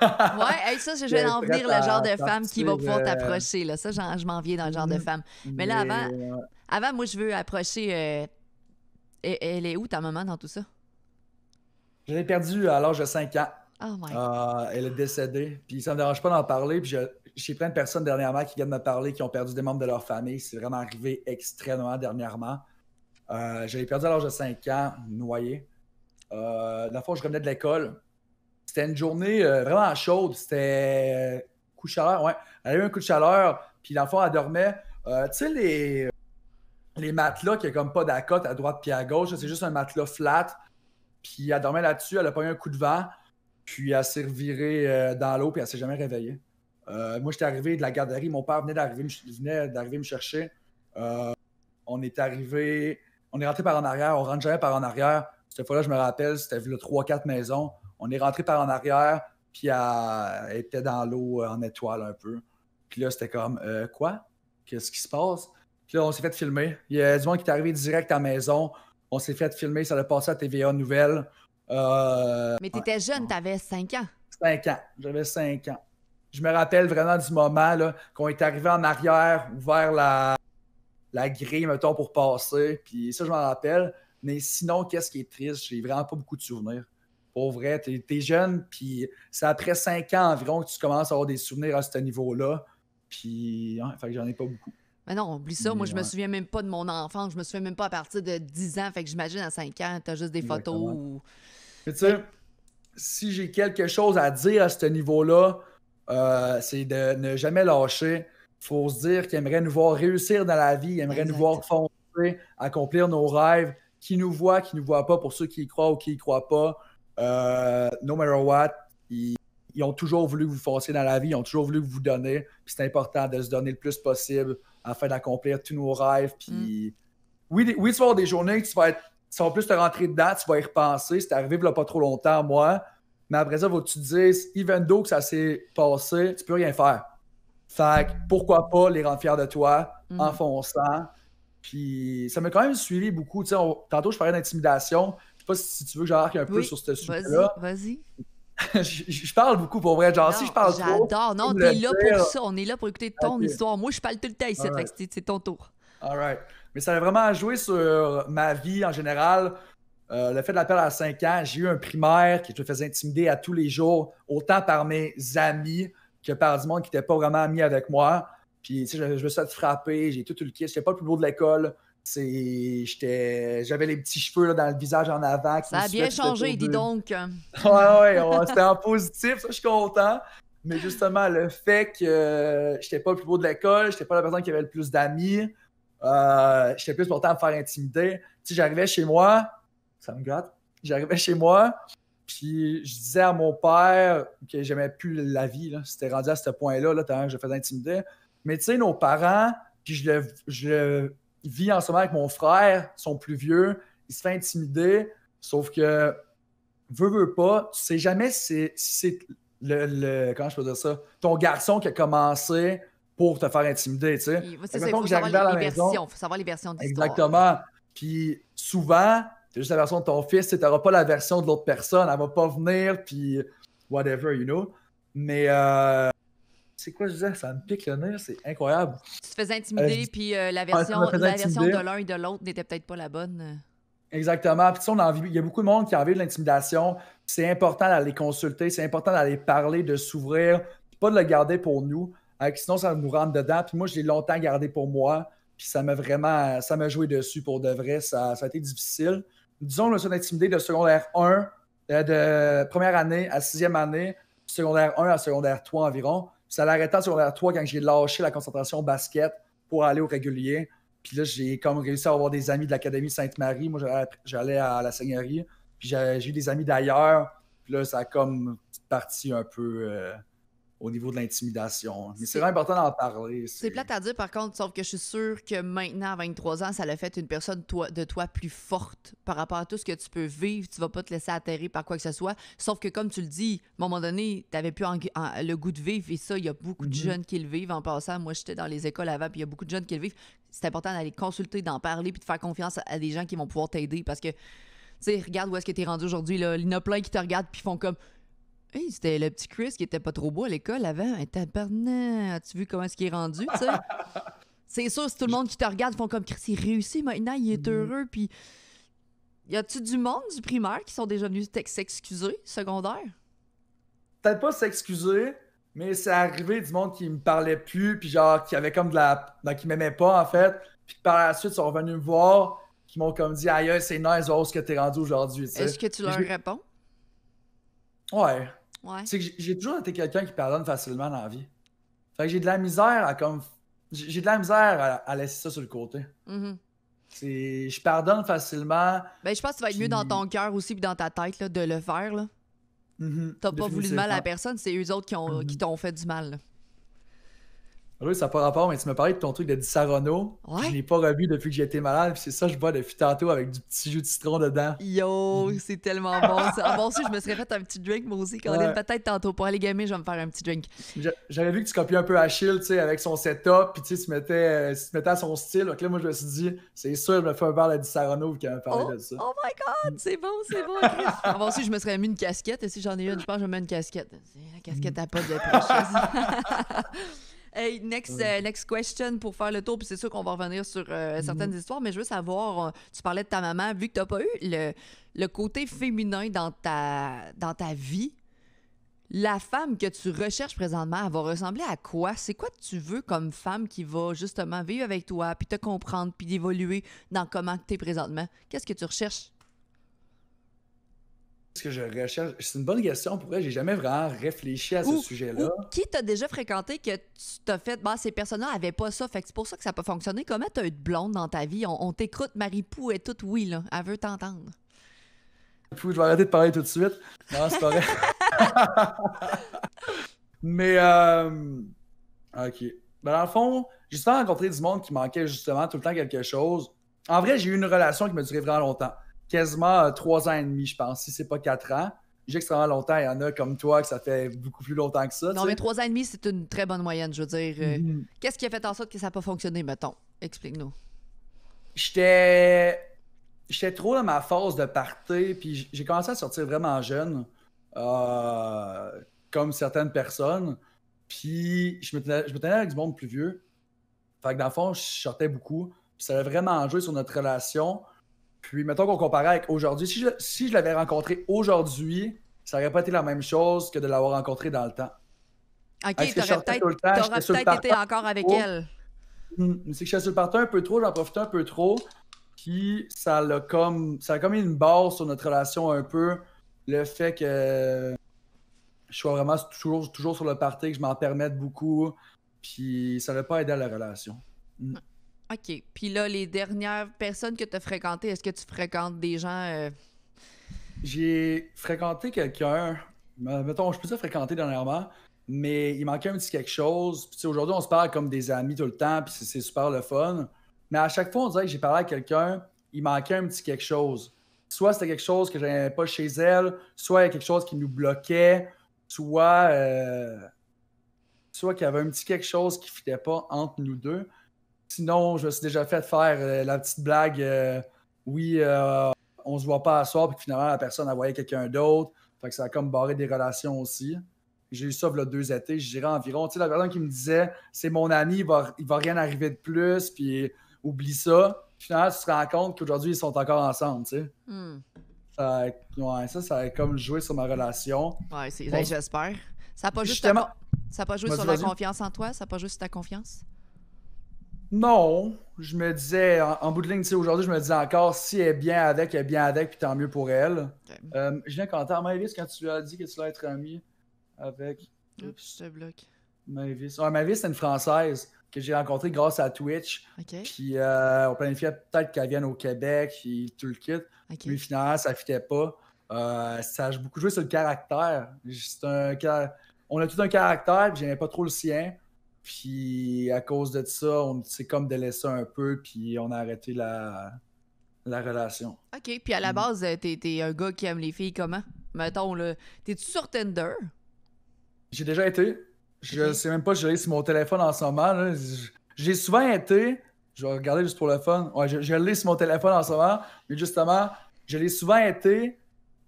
ouais, ça, je *laughs* vais en venir le genre de femme qui va pouvoir euh, t'approcher. Ça, je m'en viens dans le genre de mm-hmm. femme. Mais là, avant, avant moi, je veux approcher. Euh, e-, elle est où ta maman dans tout ça? Je l'ai perdue à l'âge de 5 ans. Oh ah, elle est décédée. Puis ça ne me dérange pas d'en parler. Puis j'ai plein de personnes dernièrement qui viennent me parler qui ont perdu des membres de leur famille. C'est vraiment arrivé extrêmement dernièrement. Euh, je l'ai perdue à l'âge de 5 ans, noyé la fois, je revenais de l'école. C'était une journée euh, vraiment chaude. C'était euh, coup de chaleur, ouais. Elle a eu un coup de chaleur, puis l'enfant, elle dormait. Euh, tu sais, les, les matelas qui a comme pas d'accote à droite puis à gauche, c'est juste un matelas flat. Puis elle dormait là-dessus, elle a pas eu un coup de vent, puis elle s'est revirée dans l'eau, puis elle s'est jamais réveillée. moi, j'étais arrivé de la garderie, mon père venait d'arriver, d'arriver me chercher. on est arrivé, on est rentré par en arrière, on rentre jamais par en arrière. Cette fois-là, je me rappelle, c'était vu 3-4 maisons. On est rentré par en arrière, puis elle, était dans l'eau euh, en étoile un peu. Puis là, c'était comme euh, Quoi Qu'est-ce qui se passe Puis là, on s'est fait filmer. Il y a du monde qui est arrivé direct à la maison. On s'est fait filmer, ça l'a passé à TVA Nouvelle. Euh, Mais Mais étais jeune, t'avais 5 ans. 5 ans. J'avais 5 ans. Je me rappelle vraiment du moment qu'on est arrivé en arrière, ouvert la, la grille, mettons, pour passer. Puis ça, je m'en rappelle. Mais sinon, qu'est-ce qui est triste? J'ai vraiment pas beaucoup de souvenirs. Pour vrai, tu es, jeune, puis c'est après cinq ans environ que tu commences à avoir des souvenirs à ce niveau-là. Puis, hein, fait que j'en ai pas beaucoup. Mais non, oublie ça. Moi, je me souviens même pas de mon enfant, Je me souviens même pas à partir de 10 ans. Fait que j'imagine à 5 ans, tu as juste des photos ou. tu sais, si j'ai quelque chose à dire à ce niveau-là, euh, c'est de ne jamais lâcher. faut se dire qu'il aimerait nous voir réussir dans la vie, il aimerait nous voir foncer, accomplir nos rêves, qui nous voit, qui nous voit pas, pour ceux qui y croient ou qui y croient pas. Euh, no matter what, ils, ont toujours voulu que vous fassiez dans la vie, ils ont toujours voulu que vous donner. Puis c'est important de se donner le plus possible afin d'accomplir tous nos rêves. Puis mm. oui, tu vas avoir des journées que tu vas être. Tu vas plus te rentrer dedans, tu vas y repenser. C'est arrivé il pas trop longtemps, moi. Mais après ça, vas tu te dire « even though que ça s'est passé, tu peux rien faire. Fait que pourquoi pas les rendre fiers de toi mm. en fonçant. Puis ça m'a quand même suivi beaucoup. tantôt, je parlais d'intimidation si tu veux que j'arrive un peu sur ce sujet-là. Vas-y. Vas *laughs* je, je, parle beaucoup pour vrai. Genre, si je parle trop. J'adore. Non, t'es là pour ça. On est là pour écouter ton histoire. Moi, je parle tout le temps ici. C'est ton tour. All right. Mais ça a vraiment joué sur ma vie en général. Euh, le fait de l'appel à 5 ans, j'ai eu un primaire qui me faisait intimider à tous les jours, autant par mes amis que par du monde qui n'était pas vraiment ami avec moi. Puis, tu sais, je, me suis fait frapper, j'ai tout tout le kit, n'étais pas le plus beau de l'école, j'avais les petits cheveux dans le visage en avant. ça a bien changé, dis donc. *laughs* ouais, ouais, c'était en positif, ça, je suis content. Mais justement, le fait que je euh, j'étais pas le plus beau de l'école, j'étais pas la personne qui avait le plus d'amis, euh, j'étais plus pourtant à me faire intimider. Tu j'arrivais chez moi, ça me gratte, j'arrivais chez moi, puis je disais à mon père que j'aimais plus la vie, c'était rendu à ce point-là, là, que je faisais intimider. Mais tu sais, nos parents, puis je je le il vit en ce moment avec mon frère, son plus vieux, il se fait intimider, sauf que veut, veut pas, tu sais jamais si c'est le, comment je peux dire ça, ton garçon qui a commencé pour te faire intimider, tu sais. il faut savoir les, versions, faut savoir les Exactement. Puis souvent, c'est juste la version de ton fils, t'auras pas la version de l'autre personne, elle va pas venir, puis whatever, you know. Mais euh, c'est quoi je disais, ça me pique le nez, c'est incroyable. Tu te faisais intimider, euh, puis euh, la version, de l'un et de l'autre n'était peut-être pas la bonne. Exactement. Puis on a envie il y a beaucoup de monde qui a envie de l'intimidation. C'est important d'aller consulter, c'est important d'aller parler, de s'ouvrir, pas de le garder pour nous. Hein, sinon, ça nous rentre dedans. Puis moi, je l'ai longtemps gardé pour moi. Puis ça m'a vraiment, ça m'a joué dessus pour de vrai. Ça, ça a été difficile. Disons, on me intimidé de secondaire 1, euh, de, première année à sixième année, secondaire 1 à secondaire 3 environ ça l'arrêtait sur la 3 quand j'ai lâché la concentration basket pour aller au régulier. Puis là, j'ai comme réussi à avoir des amis de l'Académie Sainte-Marie. Moi, j'allais à la Seigneurie. Puis j'ai eu des amis d'ailleurs. Puis là, ça a comme parti un peu. Euh, au niveau de l'intimidation. Mais c'est vraiment important d'en parler. C'est plate à dire, par contre, sauf que je suis sûre que maintenant, à 23 ans, ça l'a fait une personne toi, de toi plus forte par rapport à tout ce que tu peux vivre. Tu vas pas te laisser atterrir par quoi que ce soit. Sauf que, comme tu le dis, à un moment donné, tu n'avais plus le goût de vivre. Et ça, il y a beaucoup de mm-hmm. jeunes qui le vivent. En passant, moi, j'étais dans les écoles avant, puis il y a beaucoup de jeunes qui le vivent. C'est important d'aller consulter, d'en parler, puis de faire confiance à, des gens qui vont pouvoir t'aider parce que tu sais, regarde où est-ce que tu es rendu aujourd'hui, là. Il y en a plein qui te regardent puis font comme Hey, c'était le petit Chris qui était pas trop beau à l'école avant. Un tabarnak, as-tu vu comment est-ce qu'il est rendu, tu sais? *laughs* c'est sûr, c'est tout le monde qui te regarde, font comme Chris, il réussit maintenant, il est mm. heureux, puis. Y a-tu du monde du primaire qui sont déjà venus s'excuser, secondaire? Peut-être pas s'excuser, mais c'est arrivé du monde qui me parlait plus, puis genre qui avait comme de la. Donc, ben, qui m'aimait pas en fait. Puis par la suite, ils sont revenus me voir, qui m'ont comme dit Aïe, c'est nice, où ce que t'es rendu aujourd'hui. Est-ce que tu leur réponds? Ouais. C'est que j'ai toujours été quelqu'un qui pardonne facilement dans la vie. Fait que j'ai de la misère à comme. J'ai de la misère à, laisser ça sur le côté. Mm-hmm. C'est. Je pardonne facilement. Ben, je pense que ça va être mieux dans ton cœur aussi, puis dans ta tête, là, de le faire, là. Mm-hmm. T'as pas voulu de mal à la personne, c'est eux autres qui mm-hmm. t'ont fait du mal, ah ça n'a pas rapport, mais tu me parlais de ton truc de dissarono. Ouais. Je l'ai pas revu depuis que j'ai été malade. c'est ça, je bois depuis tantôt avec du petit jus de citron dedans. Yo, mhm. c'est tellement bon. Ah, bon, si je me serais fait un petit drink, moi aussi, quand ouais. est peut-être tantôt. Pour aller gamer, je vais me faire un petit drink. J'avais vu que tu copiais un peu Achille, tu sais, avec son setup. Puis tu sais, tu mettais, euh, tu mettais à son style. Donc là, moi, je me suis dit, c'est sûr, je me fais un verre de dissarono, oh, de ça. Oh my God, c'est bon, c'est bon. *laughs* ah, bon, si je me serais mis une casquette. Et si j'en ai une, je pense que je me mets une casquette. La casquette à pas de *laughs* Hey, next, euh, next question pour faire le tour, puis c'est sûr qu'on va revenir sur euh, mhm. certaines histoires, mais je veux savoir, euh, tu parlais de ta maman, vu que tu n'as pas eu le, le côté féminin dans ta, dans ta vie, la femme que tu recherches présentement, elle va ressembler à quoi? C'est quoi que tu veux comme femme qui va justement vivre avec toi, puis te comprendre, puis évoluer dans comment tu es présentement? Qu'est-ce que tu recherches? ce que je recherche? C'est une bonne question. Pour vrai, j'ai jamais vraiment réfléchi à ce sujet-là. Qui t'a déjà fréquenté que tu t'as fait, bah, ces personnes-là n'avaient pas ça. Fait c'est pour ça que ça pas fonctionner. Comment t'as eu de blonde dans ta vie? On, t'écoute, Marie-Pou est toute oui, là. Elle veut t'entendre. je vais arrêter de parler tout de suite. Non, c'est pas vrai. *laughs* Mais, euh... OK. Ben, dans le fond, j'ai souvent rencontré du monde qui manquait justement tout le temps quelque chose. En vrai, j'ai eu une relation qui m'a duré vraiment longtemps quasiment euh, trois ans et demi, je pense, si c'est pas quatre ans. J'ai extrêmement longtemps, il y en a comme toi que ça fait beaucoup plus longtemps que ça. Non, mais trois ans et demi, c'est une très bonne moyenne, je veux dire. Euh, mm-hmm. Qu'est-ce qui a fait en sorte que ça n'a pas fonctionné, mettons? Explique-nous. J'étais. J'étais trop dans ma force de partir, puis j'ai commencé à sortir vraiment jeune, euh, comme certaines personnes. Puis je me, tenais, avec du monde plus vieux. Fait que dans le fond, je sortais beaucoup. Puis ça a vraiment joué sur notre relation. Puis, mettons qu'on compare avec aujourd'hui. Si je, l'avais rencontré aujourd'hui, ça n'aurait pas été la même chose que de l'avoir rencontré dans le temps. OK, t'aurais peut-être été encore avec elle. Hmm, c'est que je suis sur le un peu trop, j'en profite un peu trop. Puis, ça comme. Ça a comme une base sur notre relation un peu. Le fait que je sois vraiment toujours, toujours sur le parti que je m'en permette beaucoup. Puis, ça n'a pas aidé à la relation. Hmm. Hmm. OK. Puis là, les dernières personnes que tu as fréquentées, est-ce que tu fréquentes des gens. Euh? J'ai fréquenté quelqu'un, euh, mettons, je peux dire fréquenter dernièrement, mais il manquait un petit quelque chose. Puis aujourd'hui, on se parle comme des amis tout le temps, puis c'est super le fun. Mais à chaque fois, on dirait que j'ai parlé à quelqu'un, il manquait un petit quelque chose. Soit c'était quelque chose que j'avais pas chez elle, soit il y a quelque chose qui nous bloquait, soit, euh, soit qu'il y avait un petit quelque chose qui ne fitait pas entre nous deux. Sinon, je me suis déjà fait faire euh, la petite blague euh, oui, on euh, on se voit pas à soir, puis finalement, la personne a voyé quelqu'un d'autre. Fait que ça a comme barré des relations aussi. J'ai eu ça le deux étés, je dirais environ. Tu sais, la personne qui me disait c'est mon ami, il va, va rien arriver de plus, puis oublie ça. Finalement, tu te rends compte qu'aujourd'hui, ils sont encore ensemble, tu sais. Hmm. Ça, ça, a comme joué sur ma relation. Ouais, j'espère. Ça n'a pas, juste pas joué sur la confiance en toi, ça n'a pas joué sur ta confiance? Non, je me disais, en, bout de ligne, aujourd'hui, je me disais encore, si elle est bien avec, elle est bien avec, puis tant mieux pour elle. Euh, je viens quand Mavis, quand tu lui as dit que tu allais être ami avec. Oups, je te bloque. Mavis. c'est une Française que j'ai rencontrée grâce à Twitch. OK. Puis euh, on planifiait peut-être qu'elle vienne au Québec, puis tout le kit. Mais finalement, ça ne fitait pas. Euh, ça a beaucoup joué sur le caractère. Un... On a tout un caractère, puis j'aimais pas trop le sien. Puis à cause de ça, on s'est comme délaissé un peu, puis on a arrêté la, relation. OK, puis à la mm. base, euh, t'es, un gars qui aime les filles comment? Mettons, là, t'es-tu sur Tinder? J'ai déjà été. Je sais même pas, si Je sur mon téléphone en ce moment. J'ai souvent été, je vais regarder juste pour le fun. je, je l'ai sur mon téléphone en ce moment, mais justement, je l'ai souvent été,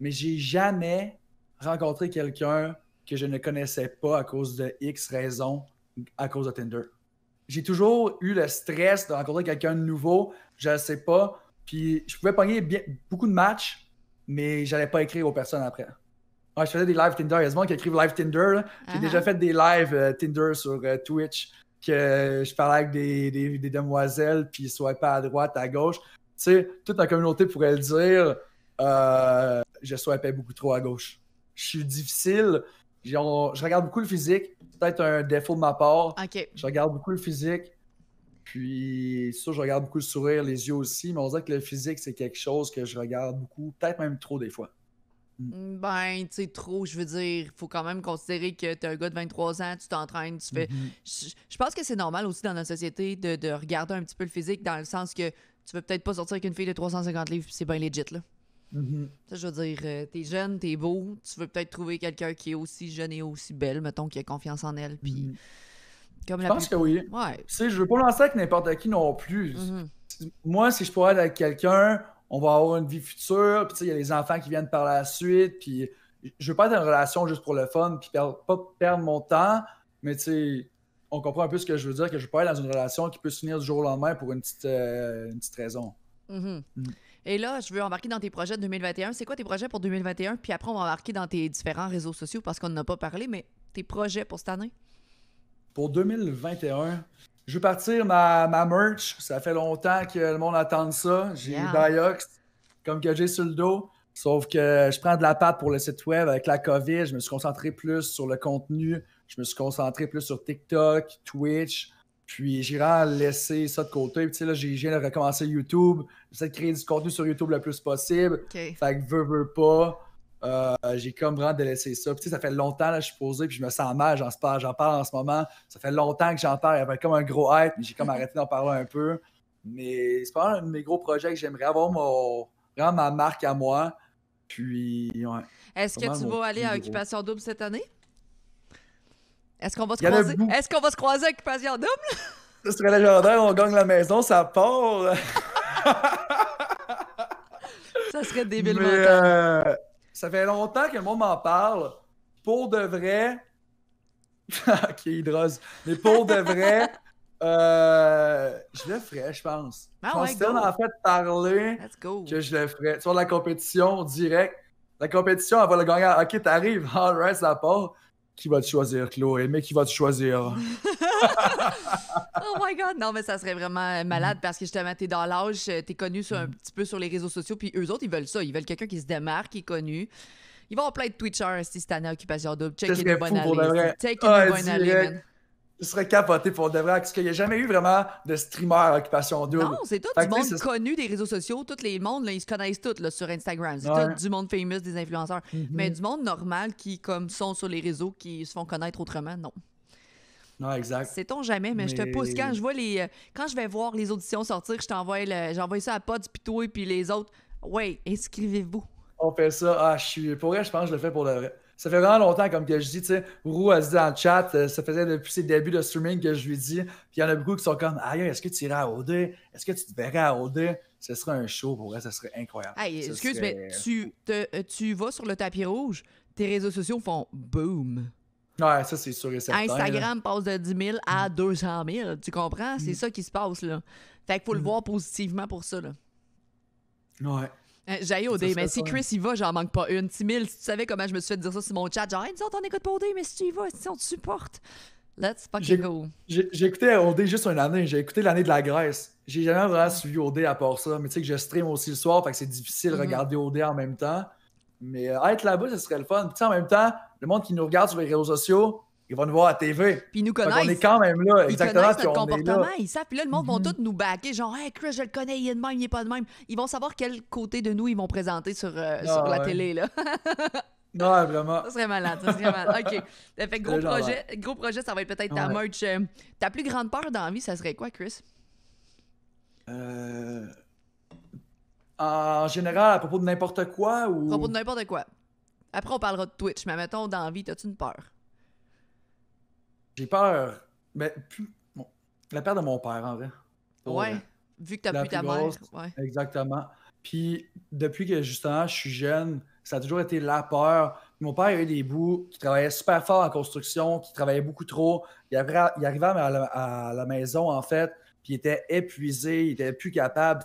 mais j'ai jamais rencontré quelqu'un que je ne connaissais pas à cause de X raisons à cause de Tinder. J'ai toujours eu le stress de rencontrer quelqu'un de nouveau, je ne sais pas. Puis je pouvais pogner beaucoup de matchs, mais j'allais pas écrire aux personnes après. je faisais des lives Tinder. Il y a des gens qui écrivent live Tinder. J'ai ah. déjà fait des lives euh, Tinder sur euh, Twitch, que je parlais avec des, demoiselles, puis ils pas à droite, à gauche. Tu sais, toute la communauté pourrait le dire, euh, je swipais beaucoup trop à gauche. Je suis difficile, je regarde beaucoup le physique. C'est peut-être un défaut de ma part. Je regarde beaucoup le physique. Puis, ça, je regarde beaucoup le sourire, les yeux aussi. Mais on dirait que le physique, c'est quelque chose que je regarde beaucoup. Peut-être même trop des fois. Hmm. Ben, tu sais, trop, je veux dire, il faut quand même considérer que es un gars de 23 ans, tu t'entraînes, tu fais. Mhm. je, pense que c'est normal aussi dans notre société de, regarder un petit peu le physique dans le sens que tu veux peut-être pas sortir avec une fille de 350 livres, c'est bien legit, là. Mm-hmm. Je veux dire, euh, t'es jeune, t'es beau, tu veux peut-être trouver quelqu'un qui est aussi jeune et aussi belle, mettons, qui a confiance en elle. Mm-hmm. je pense que oui. Tu je veux pas lancer avec n'importe qui non plus. Mm-hmm. Moi, si je pourrais être avec quelqu'un, on va avoir une vie future, puis il y a les enfants qui viennent par la suite, puis je veux pas être dans une relation juste pour le fun, puis pas perdre mon temps, mais tu on comprend un peu ce que je veux dire, que je veux pas être dans une relation qui peut se finir du jour au lendemain pour une petite, euh, une petite raison. Mm. Et là, je veux embarquer dans tes projets de 2021. C'est quoi tes projets pour 2021? Puis après, on va embarquer dans tes différents réseaux sociaux parce qu'on n'en a pas parlé, mais tes projets pour cette année? Pour 2021, je veux partir ma, merch. Ça fait longtemps que le monde attend ça. J'ai eu Diox, comme que j'ai sur le dos. Sauf que je prends de la pâte pour le site web avec la COVID. Je me suis concentré plus sur le contenu. Je me suis concentré plus sur TikTok, Twitch. Puis j'ai vraiment laissé ça de côté. Puis tu sais, là, j'ai viens YouTube. J'essaie de créer du contenu sur YouTube le plus possible. Fait que veux, veux pas. Euh, j'ai comme vraiment de laisser ça. Puis tu sais, ça fait longtemps, que je suis posé, puis je me sens mal, j'en parle, parle en ce moment. Ça fait longtemps que j'en parle. Il y avait comme un gros hype, mais j'ai comme *laughs* arrêté d'en parler un peu. Mais c'est pas un de mes gros projets que j'aimerais avoir mon, vraiment ma marque à moi. Puis, ouais. Est-ce que tu vas aller à Occupation Double cette année? Est-ce qu'on va, se croiser... Est qu va se croiser Double? Ce serait légendaire, on gagne la maison, ça part! ça serait débile. Euh, ça fait longtemps que le monde m'en parle. Pour de vrai... *laughs* ok, hydrose. Mais pour de vrai... Euh, je le ferais, je pense. Ah je pense en fait parler que je le ferais. Tu vois, la compétition direct, la compétition, elle va le gagner. Ah, ok, t'arrives, *laughs* alright, ça part. Qui va te choisir, Chloé? Mais qui va te choisir? *laughs* oh my God! Non, mais ça serait vraiment euh, malade parce que justement, t'es dans l'âge, euh, t'es connu sur, un petit peu sur les réseaux sociaux, puis eux autres, ils veulent ça. Ils veulent quelqu'un qui se démarre, qui est connu. Ils vont en plein de Twitchers si cette année Occupation Double. Check une bonne année. Check une ah, bonne année, je serais capoté pour de vrai, parce qu'il n'y a jamais eu vraiment de streamer à Occupation Double. Non, c'est tout du monde connu des réseaux sociaux. Tous les mondes, là, ils se connaissent tous là, sur Instagram. C'est tout du monde famous, des influenceurs. Mm-hmm. Mais du monde normal qui comme sont sur les réseaux, qui se font connaître autrement, non. Non, exact. C'est on jamais, mais, je te pousse. Quand je vois les. Euh, quand je vais voir les auditions sortir, je t'envoie le... j'envoie ça à Pods, puis et puis les autres. Ouais, inscrivez-vous. On fait ça. Ah, je suis. Pour vrai, je pense que je le fais pour le vrai ça fait vraiment longtemps, comme que je dis, tu sais, Roux a dit dans le chat, euh, ça faisait depuis ses débuts de streaming que je lui dis, puis il y en a beaucoup qui sont comme, ah, est-ce que tu irais à OD? Est-ce que tu te verrais à OD? Ce serait un show, pour vrai, ça serait incroyable. Hey, excuse, moi mais tu, euh, tu vas sur le tapis rouge, tes réseaux sociaux font boom. Ouais, ça, c'est sûr et certain. Instagram passe de 10 000 à 200 mm. 000, tu comprends? C'est mm. ça qui se passe, là. Fait qu'il faut le mm. voir positivement pour ça, là. Ouais. Euh, j'ai au D, mais si Chris y va, j'en manque pas une. Timil, si tu savais comment je me suis fait dire ça sur mon chat, genre, hey, disons t'en on écoute pas au D, mais si tu y vas, si on te supporte, let's fucking go. J'ai écouté au juste une année, j'ai écouté l'année de la Grèce. J'ai jamais vraiment suivi au à part ça, mais tu sais que je stream aussi le soir, fait que c'est difficile de mm-hmm. regarder au en même temps. Mais euh, être là-bas, ce serait le fun. Puis en même temps, le monde qui nous regarde sur les réseaux sociaux, ils vont nous voir à TV. Puis ils nous connaissent. on est quand même là, connaissent notre comportement, ils savent. Puis là, le monde va mhm. tous nous baquer, genre, hey Chris, je le connais, il est de même, il n'est pas de même. Ils vont savoir quel côté de nous ils vont présenter sur, euh, ah, sur la télé, là. *laughs* non, vraiment. Ça serait malade, ça serait malade. OK. *laughs* Ça fait gros projet, gros projet, ça va être peut-être ta merch. Euh, ta plus grande peur dans la vie, ça serait quoi, Chris? Euh... En général, à propos de n'importe quoi ou. À propos de n'importe quoi. Après, on parlera de Twitch, mais mettons, dans la as-tu une peur? J'ai peur. Mais plus... la peur de mon père, en vrai. Ouais. Vu que t'as plus ta mère. Exactement. Puis depuis que justement je suis jeune, ça a toujours été la peur. Mon père avait des bouts qui travaillait super fort en construction, qui travaillait beaucoup trop. Il, arrivait à la, maison, en fait, puis il était épuisé, il était plus capable.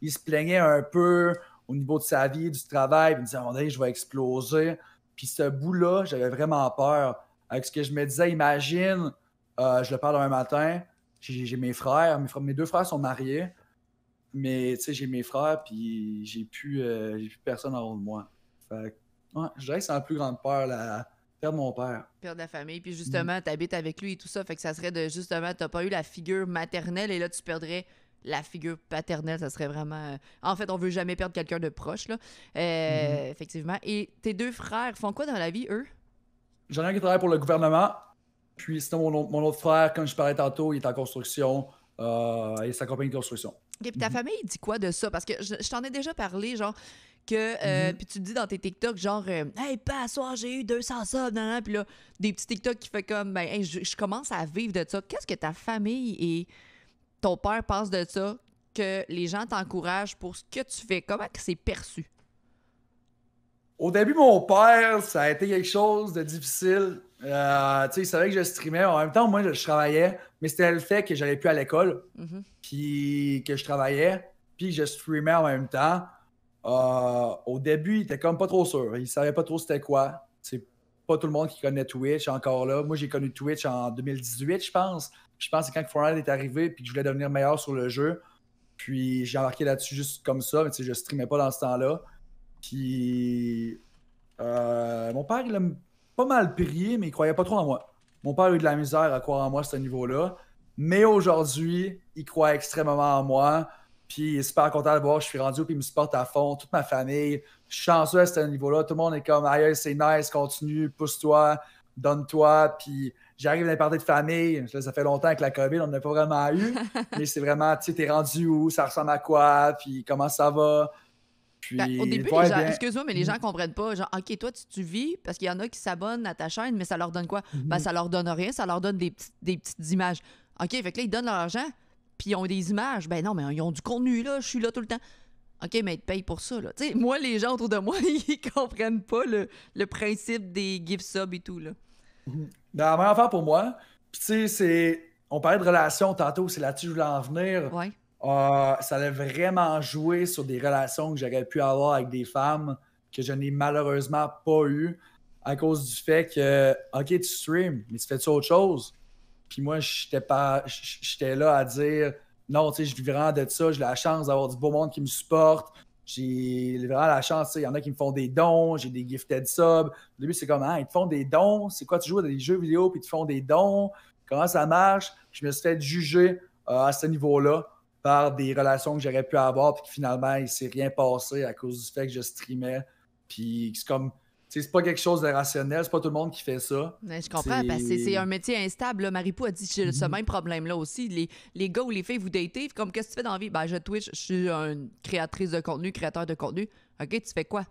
Il se plaignait un peu au niveau de sa vie, du travail, puis il me disait, je vais exploser. Puis ce bout-là, j'avais vraiment peur avec ce que je me disais, imagine, euh, je le parle un matin, j'ai mes frères, mes deux frères sont mariés, mais tu sais, j'ai mes frères, puis j'ai plus, euh, plus personne en haut de moi. Fait que, ouais, je dirais que plus grande peur, la, perdre mon père. Perdre la famille, puis justement, tu habites avec lui et tout ça, fait que ça serait de justement, t'as pas eu la figure maternelle et là, tu perdrais la figure paternelle, ça serait vraiment. Euh, en fait, on veut jamais perdre quelqu'un de proche, là. Mm-hmm. Effectivement. Et tes deux frères font quoi dans la vie, eux? J'en ai un qui travaille pour le gouvernement. Puis sinon, mon, autre frère, comme je parlais tantôt, il est en construction. Euh, et sa compagnie de construction. Et puis ta mhm. famille dit quoi de ça? Parce que je, t'en ai déjà parlé, genre, que. Euh, mhm. Puis tu dis dans tes TikTok, genre, euh, Hey, pas soir, j'ai eu 200 subs, nan, nan. Puis là, des petits TikTok qui fait comme, ben, je, commence à vivre de ça. Qu'est-ce que ta famille et ton père pensent de ça? Que les gens t'encouragent pour ce que tu fais? Comment que c'est perçu? Au début, mon père, ça a été quelque chose de difficile. Euh, il savait que je streamais. En même temps, moi, je, travaillais, mais c'était le fait que j'allais plus à l'école, mhm. puis que je travaillais, puis je streamais en même temps. Euh, au début, il était comme pas trop sûr. Il savait pas trop c'était quoi. C'est pas tout le monde qui connaît Twitch encore là. Moi, j'ai connu Twitch en 2018, je pense. Je pense que quand Fortnite est arrivé, puis que je voulais devenir meilleur sur le jeu, puis j'ai embarqué là-dessus juste comme ça, mais tu sais, je streamais pas dans ce temps-là. Puis, euh, mon père, il a pas mal prié, mais il croyait pas trop en moi. Mon père a eu de la misère à croire en moi à ce niveau-là. Mais aujourd'hui, il croit extrêmement en moi. Puis, il est super content de voir, je suis rendu, puis il me supporte à fond. Toute ma famille, je suis chanceux à ce niveau-là. Tout le monde est comme, aïe, c'est nice, continue, pousse-toi, donne-toi. Puis, j'arrive à parler de famille. ça fait longtemps que la COVID, on n'a pas vraiment eu. *laughs* mais c'est vraiment, tu sais, t'es rendu où, ça ressemble à quoi, puis comment ça va. Ben, au début, excuse-moi, mais les mhm. gens comprennent pas. Genre, OK, toi, tu, vis, parce qu'il y en a qui s'abonnent à ta chaîne, mais ça leur donne quoi? bah ça leur donne rien, ça leur donne des, petites, images. OK, fait que là, ils donnent leur argent, puis ils ont des images. Ben non, mais ils ont du contenu, là, je suis là tout le temps. OK, mais ils te payent pour ça, Tu *laughs* moi, les gens autour de moi, *laughs* ils comprennent pas le, principe des give subs et tout, là. Mhm. Ben, la meilleure affaire pour moi, tu sais, c'est... On parlait de relations tantôt, c'est là-dessus que je voulais en venir. Ouais. Ah, ça allait vraiment jouer sur des relations que j'aurais pu avoir avec des femmes que je n'ai malheureusement pas eues à cause du fait que, OK, tu stream, mais tu fais-tu autre chose? Puis moi, j'étais pas, j'étais là à dire, non, tu sais, je vis vraiment de ça, j'ai la chance d'avoir du beau monde qui me supporte, j'ai vraiment la chance, tu sais, il y en a qui me font des dons, j'ai des gifted subs. Au début, c'est comme, ah, ils te font des dons, c'est quoi, tu joues à des jeux vidéo, puis ils te font des dons, comment ça marche? Je me suis fait juger euh, à ce niveau-là par des relations que j'aurais pu avoir, puis finalement, il ne s'est rien passé à cause du fait que je streamais. Puis c'est comme c'est pas quelque chose de rationnel, c'est pas tout le monde qui fait ça. je comprends, parce que c'est un métier instable. Marie-Pou a dit j'ai ce mhm. même problème-là aussi. Les, les, gars ou les filles, vous datez, comme qu'est-ce que tu fais dans la vie? Ben, je Twitch, je suis une créatrice de contenu, créateur de contenu. OK, tu fais quoi?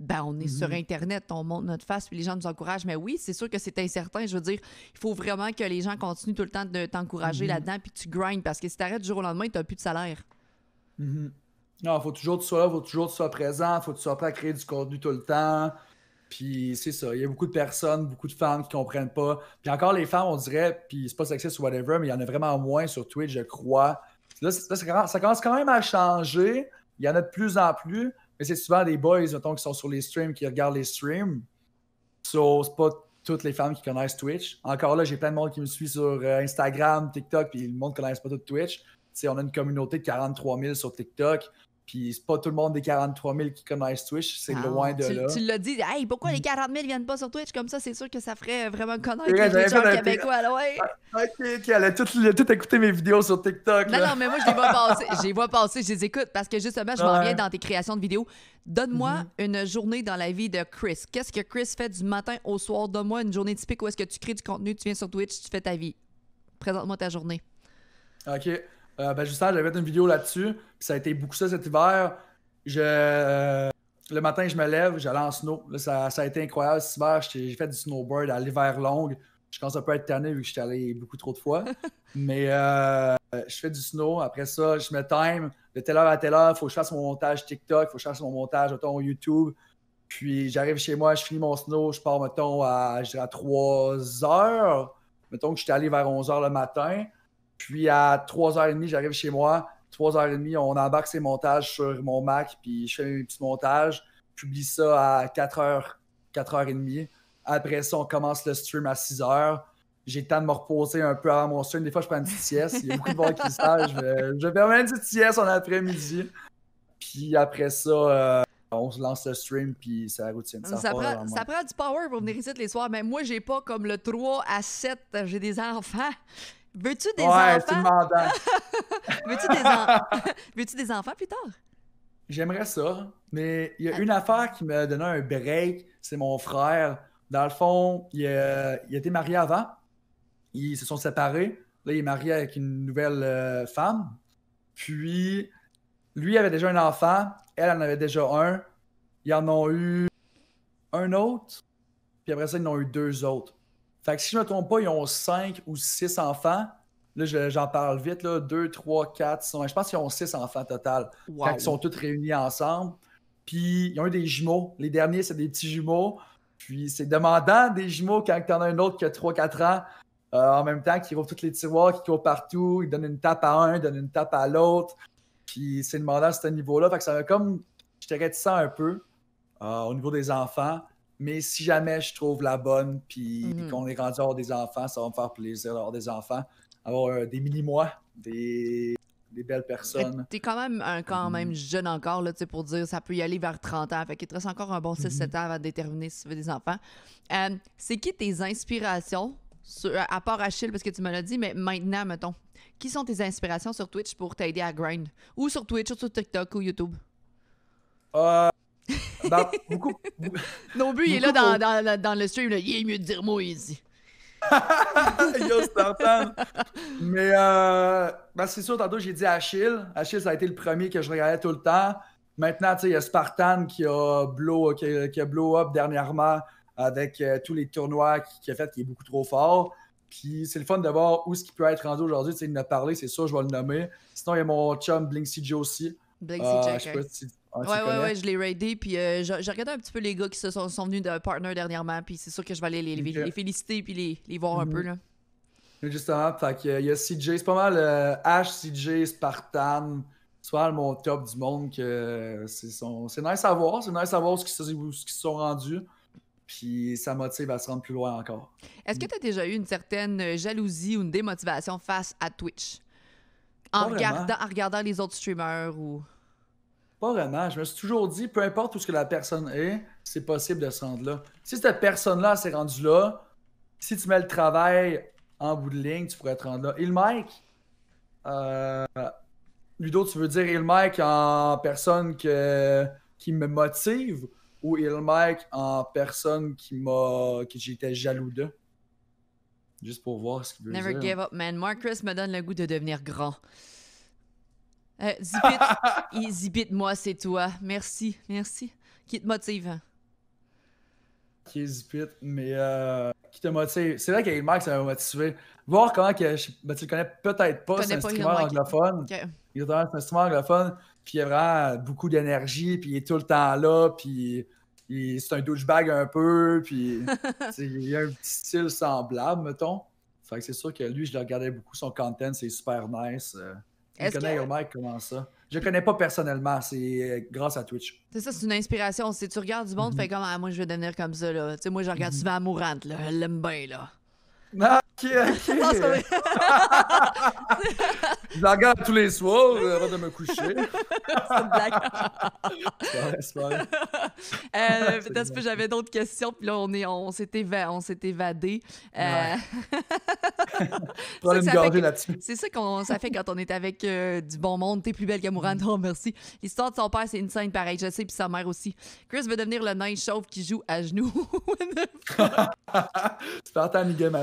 ben, on est sur mhm. Internet, on monte notre face, puis les gens nous encouragent. Mais oui, c'est sûr que c'est incertain. Je veux dire, il faut vraiment que les gens continuent tout le temps de t'encourager mhm. là-dedans, puis tu grindes, parce que si t'arrêtes du jour au lendemain, tu t'as plus de salaire. Mhm. Non, il faut toujours que tu sois faut toujours que tu sois présent, faut que tu sois prêt à créer du contenu tout le temps. Puis c'est ça, il y a beaucoup de personnes, beaucoup de femmes qui comprennent pas. Puis encore les femmes, on dirait, puis c'est pas sexiste ou whatever, mais il y en a vraiment moins sur Twitch, je crois. Là, ça commence quand même à changer. Il y en a de plus en plus. Mais c'est souvent des boys, mettons, qui sont sur les streams, qui regardent les streams. So, c'est pas toutes les femmes qui connaissent Twitch. Encore là, j'ai plein de monde qui me suit sur euh, Instagram, TikTok, puis le monde ne connaît pas tout Twitch. T'sais, on a une communauté de 43 000 sur TikTok. Puis c'est pas tout le monde des 43 000 qui connaissent Twitch, c'est loin de là. Tu l'as dit, hey, pourquoi les 40 mm. 000 viennent pas sur Twitch comme ça? C'est sûr que ça ferait vraiment connaître ouais, les gens québécois, ouais. Ah, ok, tu elle tout, écouté mes vidéos sur TikTok. Non, non, mais moi, je les vois passer. je les vois passer, je les écoute parce que justement, je m'en viens dans tes créations de vidéos. Donne-moi mm-hmm. une journée dans la vie de Chris. Qu'est-ce que Chris fait du matin au soir? de moi une journée typique où est-ce que tu crées du contenu, tu viens sur Twitch, tu fais ta vie. Présente-moi ta journée. OK. Euh, ben justement, j'avais une vidéo là-dessus. ça a été beaucoup ça cet hiver. Je, le matin, je me lève, j'allais en snow. ça, a été incroyable cet hiver. J'ai fait du snowboard à l'hiver long. Je commence à peu être tanné vu que j'étais allé beaucoup trop de fois. *laughs* Mais euh, je fais du snow. Après ça, je me time de telle heure à telle heure. Il Faut que je fasse mon montage TikTok, il faut que je fasse mon montage, mettons, YouTube. Puis j'arrive chez moi, je finis mon snow, je pars, mettons, à, à 3 heures. Mettons que j'étais allé vers 11 heures le matin. Puis à 3h30, j'arrive chez moi. 3h30, on embarque ses montages sur mon Mac, puis je fais mes petits montages. Publie ça à 4h, 4h30. Après ça, on commence le stream à 6h. J'ai le temps de me reposer un peu avant mon stream. Des fois, je prends une petite sieste. Il y a beaucoup de monde qui savent. Je, je permets une petite sieste en après-midi. Puis après ça, euh, on se lance le stream, puis c'est la routine. Ça, prend, ça prend, du power pour venir ici tous les soirs. Mais moi, j'ai pas comme le 3 à 7. J'ai des enfants. Veux-tu des enfants? *laughs* *laughs* Veux-tu des, enfants plus tard? J'aimerais ça, mais il y a une affaire qui m'a donné un break, c'est mon frère. Dans le fond, il, a, il était marié avant. Ils se sont séparés. Là, il est marié avec une nouvelle euh, femme. Puis, lui avait déjà un enfant. Elle en avait déjà un. Ils en ont eu un autre. Puis après ça, ils en ont eu deux autres. Fait que si je ne me trompe pas, ils ont cinq ou six enfants. Là, j'en parle vite, là. 2, 3, 4, Je pense qu'ils ont six enfants total. quand sont tous réunis ensemble. Puis, ils ont eu des jumeaux. Les derniers, c'est des petits jumeaux. Puis, c'est demandant des jumeaux quand tu en as un autre qui a 3-4 ans. Euh, en même temps, qui rouvre toutes les tiroirs, qui court partout, il donne une tape à un, ils donne une tape à l'autre. Puis c'est demandant à ce niveau-là. Fait que ça m'a comme. J'étais réticent un peu euh, au niveau des enfants. Mais si jamais je trouve la bonne, puis mm-hmm. qu'on est rendu des enfants, ça va me faire plaisir d'avoir des enfants. Avoir euh, des mini-mois, des... belles eh, personnes. T'es quand même un, quand même mm-hmm. jeune encore, là, pour dire ça peut y aller vers 30 ans. Fait qu'il te reste encore un bon 6-7 mm-hmm. ans avant de déterminer si tu veux des enfants. Euh, c'est qui tes inspirations, euh, à part Achille, parce que tu me l'as dit, mais maintenant, mettons, qui sont tes inspirations sur Twitch pour t'aider à grind? Ou sur Twitch, ou sur TikTok, ou YouTube? Euh, bah, *laughs* non beaucoup... Nos il est là dans, dans, dans, le stream. Il est mieux de dire moi ici. *laughs* Yo, Spartan! Mais euh, bah, c'est sûr, tantôt, j'ai dit Achille. Achille, ça a été le premier que je regardais tout le temps. Maintenant, il y a Spartan qui a blow, qui blow up dernièrement avec euh, tous les tournois qu'il a fait, qui est beaucoup trop fort. Puis c'est le fun de voir où ce qui peut être rendu aujourd'hui. Tu sais, il parler a parlé, c'est sûr, je vais le nommer. Sinon, il y a mon chum Blinksy aussi. Euh, aussi. Ah, ouais, ouais, ouais, je l'ai raidé. Puis euh, j'ai regardé un petit peu les gars qui se sont, sont venus de Partner dernièrement. Puis c'est sûr que je vais aller les, féliciter puis les, les voir un mhm. peu. Là. Justement, fait que, il y a CJ, c'est pas mal euh, H, CJ, Spartan, c'est pas mal mon top du monde. que euh, C'est nice à voir, c'est nice à voir ce qu'ils se sont rendus. Puis ça motive à se rendre plus loin encore. Est-ce que tu as déjà eu une certaine jalousie ou une démotivation face à Twitch? En regardant, en regardant les autres streamers ou. Je me suis toujours dit, peu importe où ce que la personne est, c'est possible de se rendre là. Si cette personne-là s'est rendue là, si tu mets le travail en bout de ligne, tu pourrais te rendre là. il Mike, euh, Ludo, tu veux dire il Mike en personne que, qui me motive ou il Mike en personne qui m'a que j'étais jaloux de? Juste pour voir ce qu'il veut dire. Never give up, man. Marcus me donne le goût de devenir grand. Euh, zipit, *laughs* moi, c'est toi. Merci, merci. Qui te motive? Qui est Zipit, mais euh, qui te motive? C'est vrai qu'il y a ça m'a motivé. Voir comment que. Ben, tu le connais peut-être pas, c'est un streamer anglophone. Il est un streamer anglophone, puis il a vraiment beaucoup d'énergie, puis il est tout le temps là, puis c'est un douchebag un peu, puis *laughs* il a un petit style semblable, mettons. Fait que c'est sûr que lui, je le regardais beaucoup, son content, c'est super nice. Euh. Je connais que... Mike comment ça. Je connais pas personnellement, c'est euh, grâce à Twitch. C'est ça, c'est une inspiration. Si tu regardes du monde, mhm. fait comme ah, moi je veux devenir comme ça là. Tu sais, moi je regarde mm -hmm. souvent Amourante là, elle l'aime bien là. Ah! *laughs* *laughs* je la regarde tous les soirs euh, avant de me coucher. *laughs* c'est une euh, Peut-être que j'avais d'autres questions, puis là, on s'est on s'est évadé. c'est ça qu'on ça fait quand on est avec euh, du bon monde. T'es plus belle que Mourante, mm. oh, merci. L'histoire de son père, c'est une scène pareille, je sais, puis sa mère aussi. Chris veut devenir le nain chauve qui joue à genoux. Tu à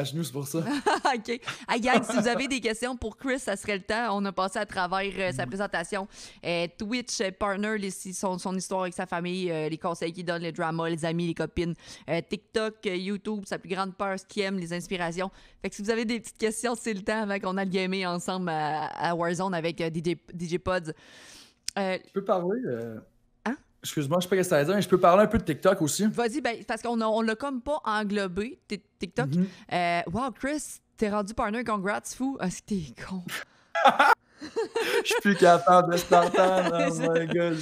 genoux, c'est pour ça. *laughs* OK. gang. si vous avez des questions pour Chris, ça serait le temps. On a passé à travers euh, sa mm. présentation. Euh, Twitch, euh, Partner, les, son, histoire avec sa famille, les conseils qu'il donne, les dramas, les amis, les copines. TikTok, YouTube, sa plus grande peur, ce qu'il aime, les inspirations. Fait que si vous avez des petites questions, c'est le temps avant qu'on aille gamer ensemble à, Warzone avec DJ, DJ Pods. tu peux parler Excuse-moi, je sais pas ce que ça veut dire, mais je peux parler un peu de TikTok aussi. Vas-y, ben, parce qu'on on l'a comme pas englobé, TikTok. Mhm. Euh, wow, Chris, t'es rendu partner, congrats, fou. Ah, Est-ce que t'es con. *laughs* je suis plus capable de se *laughs* oh my god.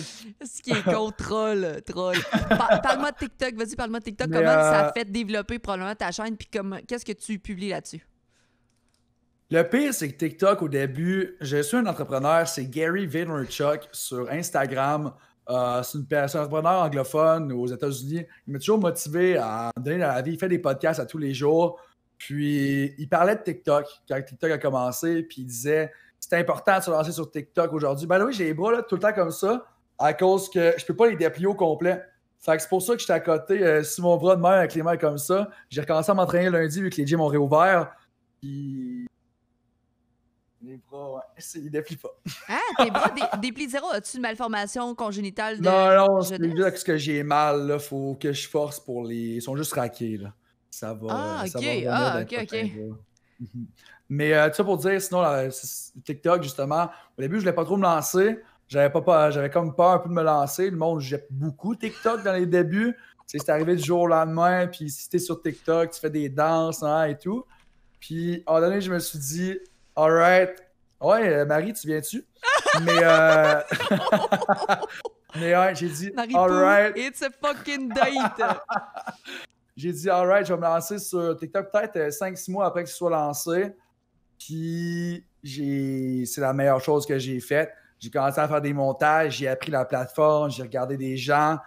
Ce qui est con, troll, troll. *laughs* parle-moi de TikTok, vas-y, parle-moi de TikTok. comment ça a euh, fait développer probablement ta chaîne, puis qu'est-ce que tu publies là-dessus? Le pire, c'est que TikTok, au début, j'ai su un entrepreneur, c'est Gary Vaynerchuk sur Instagram. Euh, une c'est un entrepreneur anglophone aux États-Unis. Il m'a toujours motivé à donner la vie. Il fait des podcasts à tous les jours. Puis, il parlait de TikTok quand TikTok a commencé. Puis, il disait c'est important de se lancer sur TikTok aujourd'hui. Ben oui, j'ai les bras tout le temps comme ça à cause que je peux pas les déplier au complet. Fait que c'est pour ça que j'étais à côté euh, si mon bras de mer avec les mains comme ça. J'ai recommencé à m'entraîner lundi vu que les gyms ont réouvert. Puis, les bras, ouais. Ils déplient pas. Ah, tes bras déplient zéro. As-tu une malformation congénitale de Non, non, c'est juste que j'ai mal, là. Faut que je force pour les. Ils sont juste raqués, là. Ça va. Ah, ok, ah, ok, ok. Mhm. Mais euh, ça pour dire, sinon, TikTok, justement, au début, je voulais pas trop me lancer. J'avais pas, j'avais comme peur un peu de me lancer. Le monde jette beaucoup TikTok dans les débuts. C'est arrivé du jour au lendemain, puis si t'es sur TikTok, tu fais des danses hein, et tout. Puis, à un moment donné, je me suis dit, All right. Ouais, euh, Marie, tu viens-tu? *laughs* Mais. Euh... *laughs* Mais ouais, j'ai dit, all right. It's a fucking date. *laughs* j'ai dit, all right, je vais me lancer sur TikTok peut-être 5-6 euh, mois après que ce soit lancé. Puis, j'ai... c'est la meilleure chose que j'ai faite. J'ai commencé à faire des montages, j'ai appris la plateforme, j'ai regardé des gens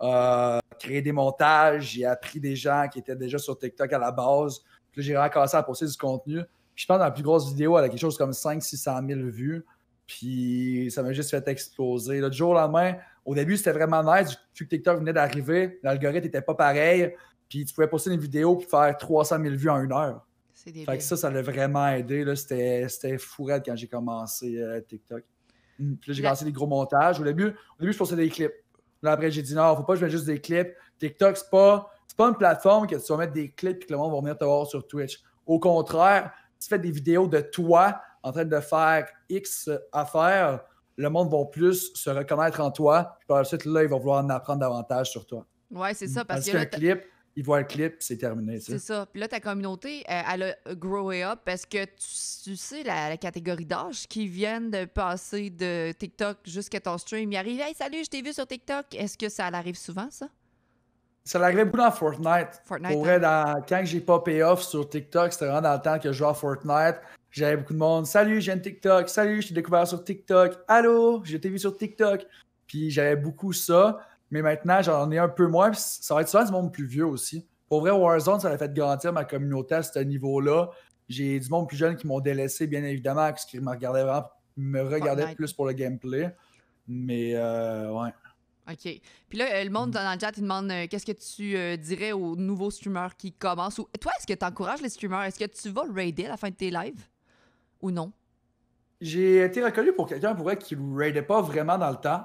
euh, créer des montages, j'ai appris des gens qui étaient déjà sur TikTok à la base. Puis j'ai commencé à poster du contenu je pense que la plus grosse vidéo, elle a quelque chose comme 500-600 000 vues. Puis ça m'a juste fait exploser. Le jour au lendemain, au début, c'était vraiment nice. Vu que TikTok venait d'arriver, l'algorithme n'était pas pareil. Puis tu pouvais poster une vidéo puis faire 300 000 vues en une heure. fait que ça, ça l'a vraiment aidé. C'était fourette quand j'ai commencé euh, TikTok. Mm. Puis là, j'ai commencé des gros montages. Au début, au début, je postais des clips. Là, après, j'ai dit non, faut pas que je mette juste des clips. TikTok, c'est pas, pas une plateforme que tu vas mettre des clips et que le monde va venir te voir sur Twitch. Au contraire, tu fais des vidéos de toi en train de faire X affaires, le monde va plus se reconnaître en toi. Puis par la suite, là, ils vont vouloir en apprendre davantage sur toi. Ouais, c'est ça. Parce, qu'un clip, ils voient le clip, c'est terminé. C'est ça. Puis là, ta communauté, euh, elle a growé up parce que tu, sais la, catégorie d'âge qui viennent de passer de TikTok jusqu'à ton stream. Ils arrive, hey, salut, je t'ai vu sur TikTok. Est-ce que ça arrive souvent, ça? Ça l'arrivait beaucoup dans Fortnite. Fortnite Pour vrai, hein? quand j'ai payé off sur TikTok, c'était vraiment dans le temps que je jouais à Fortnite. J'avais beaucoup de monde. Salut, j'aime TikTok. Salut, je t'ai découvert sur TikTok. Allô, je t'ai vu sur TikTok. Puis j'avais beaucoup ça. Mais maintenant, j'en ai un peu moins. ça va être souvent du monde plus vieux aussi. Pour vrai, Warzone, ça a fait garantir ma communauté à ce niveau-là. J'ai du monde plus jeune qui m'ont délaissé, bien évidemment, parce qu'ils me regardaient me regardaient plus pour le gameplay. Mais euh, ouais. OK. Puis là, euh, le monde mm-hmm. dans le chat, il demande euh, qu'est-ce que tu euh, dirais aux nouveaux streamers qui commencent. Toi, est-ce que tu encourages les streamers? Est-ce que tu vas raider à la fin de tes lives ou non? J'ai été reconnu pour quelqu'un pour vrai qui ne raidait pas vraiment dans le temps.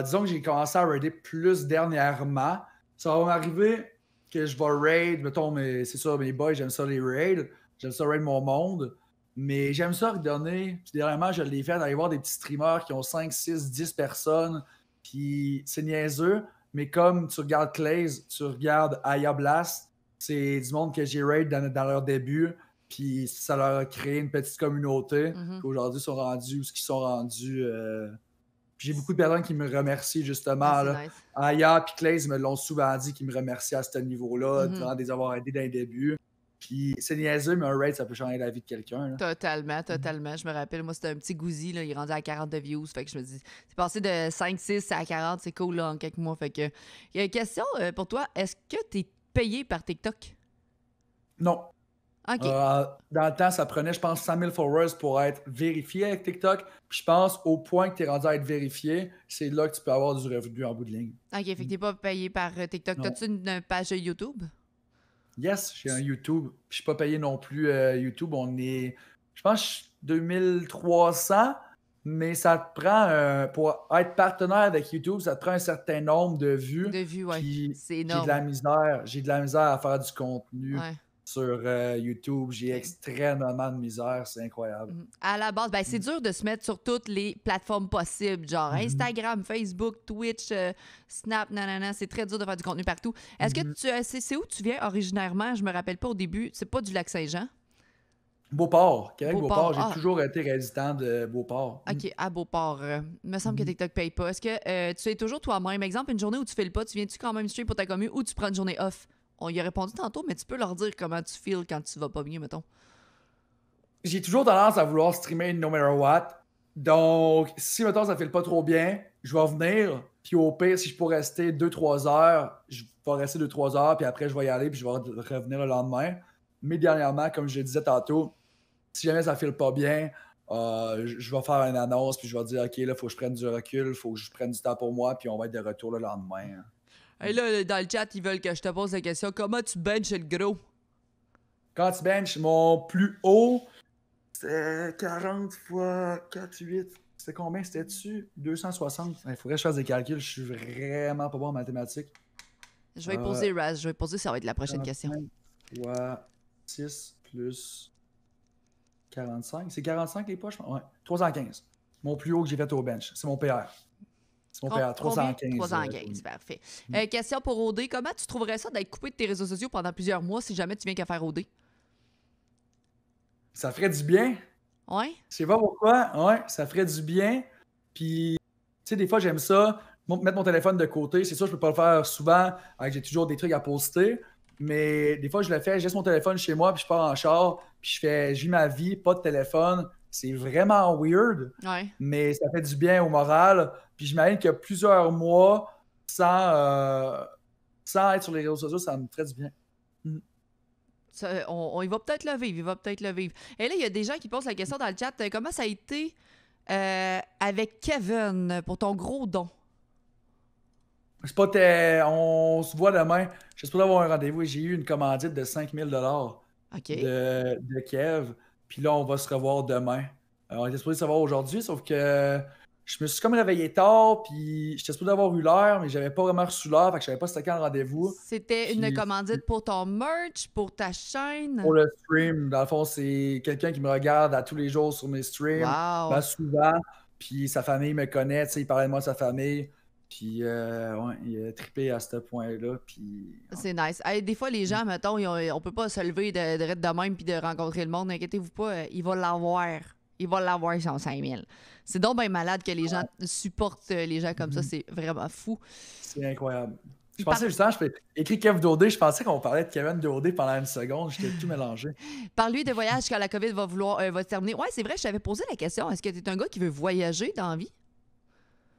disons que j'ai commencé à raider plus dernièrement. Ça va m'arriver que je vais raid, mettons, mais c'est ça, mes boys, j'aime ça les raids. J'aime ça raid mon monde. Mais j'aime ça redonner. Puis dernièrement, je l'ai fait d'aller voir des petits streamers qui ont 5, 6, 10 personnes puis c'est niaiseux, mais comme tu regardes Claze, tu regardes Aya Blast, c'est du monde que j'ai raid dans, leur début, puis ça leur a créé une petite communauté. Mhm. qui Aujourd'hui, sont rendus ou ce qu'ils sont rendus. Euh... J'ai beaucoup de personnes qui me remercient justement. Ah, Aya puis Claze me l'ont souvent dit qu'ils me remerciaient à ce niveau-là, mm de avoir aidés dans le début. Puis c'est niaiseux, mais un raid, ça peut changer la vie de quelqu'un. Totalement, mm. totalement. Je me rappelle, moi, c'était un petit gousi, là, il rendait à 40 de views. Fait que je me dis, c'est passé de 5-6 à 40, c'est cool, là, en quelques mois. Fait que, il y a une question euh, pour toi. Est-ce que tu es payé par TikTok? Non. OK. Euh, dans le temps, ça prenait, je pense, 100 000 followers pour être vérifié avec TikTok. Puis je pense, au point que tu es rendu à être vérifié, c'est là que tu peux avoir du revenu en bout de ligne. OK, fait que tu pas payé par euh, TikTok. As-tu une page YouTube? Yes, j'ai un YouTube. Je suis pas payé non plus euh, YouTube. On est, je pense, 2300, mais ça te prend, euh, pour être partenaire avec YouTube, ça te prend un certain nombre de vues. De vues, oui. C'est énorme. J'ai de la misère. J'ai de la misère à faire du contenu sur euh, YouTube. J'ai extrêmement de misère, c'est incroyable. Mhm. À la base, ben, c'est mm. dur de se mettre sur toutes les plateformes possibles, genre mm-hmm. Instagram, Facebook, Twitch, euh, Snap, nanana. C'est très dur de faire du contenu partout. Est-ce que mm-hmm. tu euh, c'est, où tu viens originairement? Je me rappelle pas au début. C'est pas du lac Saint-Jean? Beauport, Québec-Beauport. J'ai ah. toujours été résident de Beauport. Mm. OK, à Beauport. Il me semble que mm-hmm. TikTok paye pas. Est-ce que tu es toujours toi-même? Exemple, une journée où tu fais le pas, tu viens-tu quand même stream pour ta commune ou tu prends une journée off? on y a répondu tantôt, mais tu peux leur dire comment tu feels quand tu vas pas bien, mettons. J'ai toujours tendance à vouloir streamer no matter what. Donc, si mettons ça ne file pas trop bien, je vais revenir. Puis au pire, si je peux rester 2-3 heures, je vais rester 2-3 heures, puis après je vais y aller, puis je vais revenir le lendemain. Mais dernièrement, comme je le disais tantôt, si jamais ça ne file pas bien, euh, je vais faire une annonce, puis je vais dire OK, là, il faut que je prenne du recul, il faut que je prenne du temps pour moi, puis on va être de retour le lendemain. Et là, dans le chat, ils veulent que je te pose la question. Comment tu benches le gros? Quand tu benches, mon plus haut, c'est 40 fois 4, 8. C'était combien? C'était-tu? 260. Il faudrait que je fasse des calculs. Je suis vraiment pas bon en mathématiques. Je vais euh, poser, Raz. Je vais poser, ça va être la prochaine question. 6 plus 45. C'est 45 les poches? Ouais. 315. Mon plus haut que j'ai fait au bench. C'est mon PR. On perd 315. 315, euh, parfait. parfait. Mm. Euh, question pour OD. Comment tu trouverais ça d'être coupé de tes réseaux sociaux pendant plusieurs mois si jamais tu viens qu'à faire OD? Ça ferait du bien. Oui? Je sais pas pourquoi. Ouais, ça ferait du bien. Puis, tu sais, des fois, j'aime ça. Mettre mon téléphone de côté. C'est sûr, je peux pas le faire souvent. Ah, j'ai toujours des trucs à poster. Mais des fois, je le fais. J'ai mon téléphone chez moi, puis je pars en char. Puis je fais, je ma vie, pas de téléphone. C'est vraiment weird, mais ça fait du bien au moral. Puis je j'imagine a plusieurs mois euh, sans, être sur les réseaux sociaux, ça me ferait du bien. Hmm. on, il va peut-être le vivre, il va peut-être le vivre. Et là, il y a des gens qui posent la question dans le chat, euh, comment ça a été euh, avec Kevin pour ton gros don? Je pas, on se voit demain. J'espère avoir un rendez-vous j'ai eu une commandite de 5000 dollars de, de Kev. Puis là, on va se revoir demain. Alors, euh, on était supposé savoir aujourd'hui, sauf que je me suis comme réveillé tard, puis j'étais supposé avoir eu l'heure, mais j'avais pas vraiment reçu l'heure, fait que je savais pas c'était quand rendez-vous. C'était une commandite pour ton merch, pour ta chaîne? Pour le stream. Dans le fond, c'est quelqu'un qui me regarde à tous les jours sur mes streams, wow. Ben, souvent, puis sa famille me connaît, tu sais, il parlait de moi sa famille. Puis, euh, il a trippé à ce point-là. Puis. C'est nice. des fois, les gens, mm. mettons, ils on peut pas se lever de, de, même puis de rencontrer le monde. N'inquiétez-vous pas, euh, il va l'avoir. Il va l'avoir son 5000. C'est donc bien malade que les gens supportent euh, les gens comme ça. Mm-hmm. C'est vraiment fou. C'est incroyable. Je pensais justement, je fais écrit Kevin Daudé, je pensais qu'on parlait de Kevin Daudé pendant une seconde, j'étais tout mélangé. *laughs* Par lui de voyage quand la COVID va vouloir euh, terminer. Ouais, c'est vrai, je t'avais posé la question. Est-ce que tu es un gars qui veut voyager dans vie?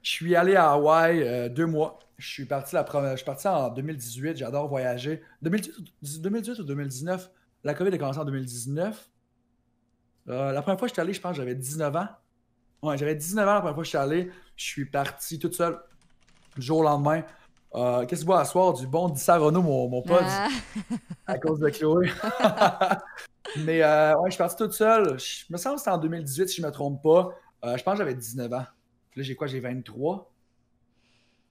Je suis allé à Hawaï euh, deux mois. Je suis parti, la première, je en 2018. J'adore voyager. 2018, ou 2019. La COVID a commencé en 2019. Euh, la première fois que je suis allé, je pense que j'avais 19 ans. Ouais, j'avais 19 ans la première fois que je suis allé. Je suis parti tout seul. jour au lendemain. Euh, qu'est-ce que tu bois à soir? Du bon Dissarono, mon, mon pote, ah. à cause de Chloé. *laughs* Mais ouais, je suis parti tout seul. Je me sens que c'était en 2018, si je ne me trompe pas. je pense que j'avais 19 ans. Puis là, j'ai quoi? J'ai 23.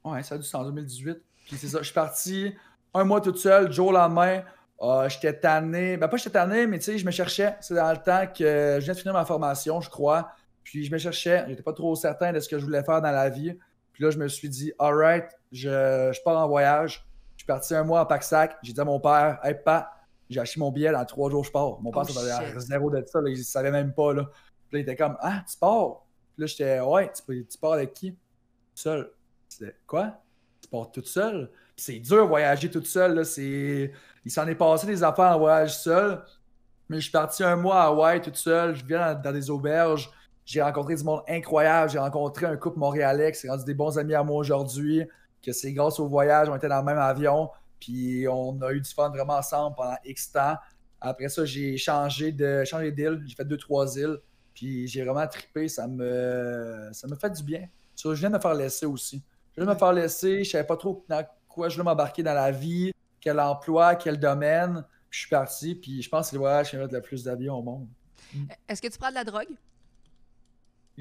Ouais, ça a dû en 2018. Puis c'est ça, je suis parti un mois tout seul, jour au lendemain, euh, j'étais tanné. Ben, pas j'étais tanné, mais tu sais, je me cherchais. C'est dans le temps que je viens de finir ma formation, je crois. Puis je me cherchais. J'étais pas trop certain de ce que je voulais faire dans la vie. Puis là, je me suis dit, alright, je, je pars en voyage. Je suis parti un mois en Pack-Sac. J'ai dit à mon père, hey, pas, j'ai acheté mon billet dans trois jours, je pars. Mon père, oh, zéro de ça. il savait même pas. Puis là, il était comme, ah, tu pars? là, j'étais, ouais, tu, pars avec qui? seul. quoi? Tu pars toute seule? c'est dur voyager toute seule. c'est... Il s'en est passé des affaires en voyage seul. Mais je suis parti un mois à Hawaï toute seule. Je viens dans, des auberges. J'ai rencontré du monde incroyable. J'ai rencontré un couple montréalais qui s'est rendu des bons amis à moi aujourd'hui. Que c'est grâce au voyage, on était dans le même avion. Puis on a eu du fun vraiment ensemble pendant X temps. Après ça, j'ai changé de changé d'île. J'ai fait deux, trois îles. Puis j'ai vraiment trippé, ça me, ça me fait du bien. je viens de me faire laisser aussi. Je viens de me faire laisser, je savais pas trop dans quoi je voulais m'embarquer dans la vie, quel emploi, quel domaine. Puis je suis parti, puis je pense que c'est le voyage qui le plus d'avions au monde. Euh, est-ce que tu prends de la drogue?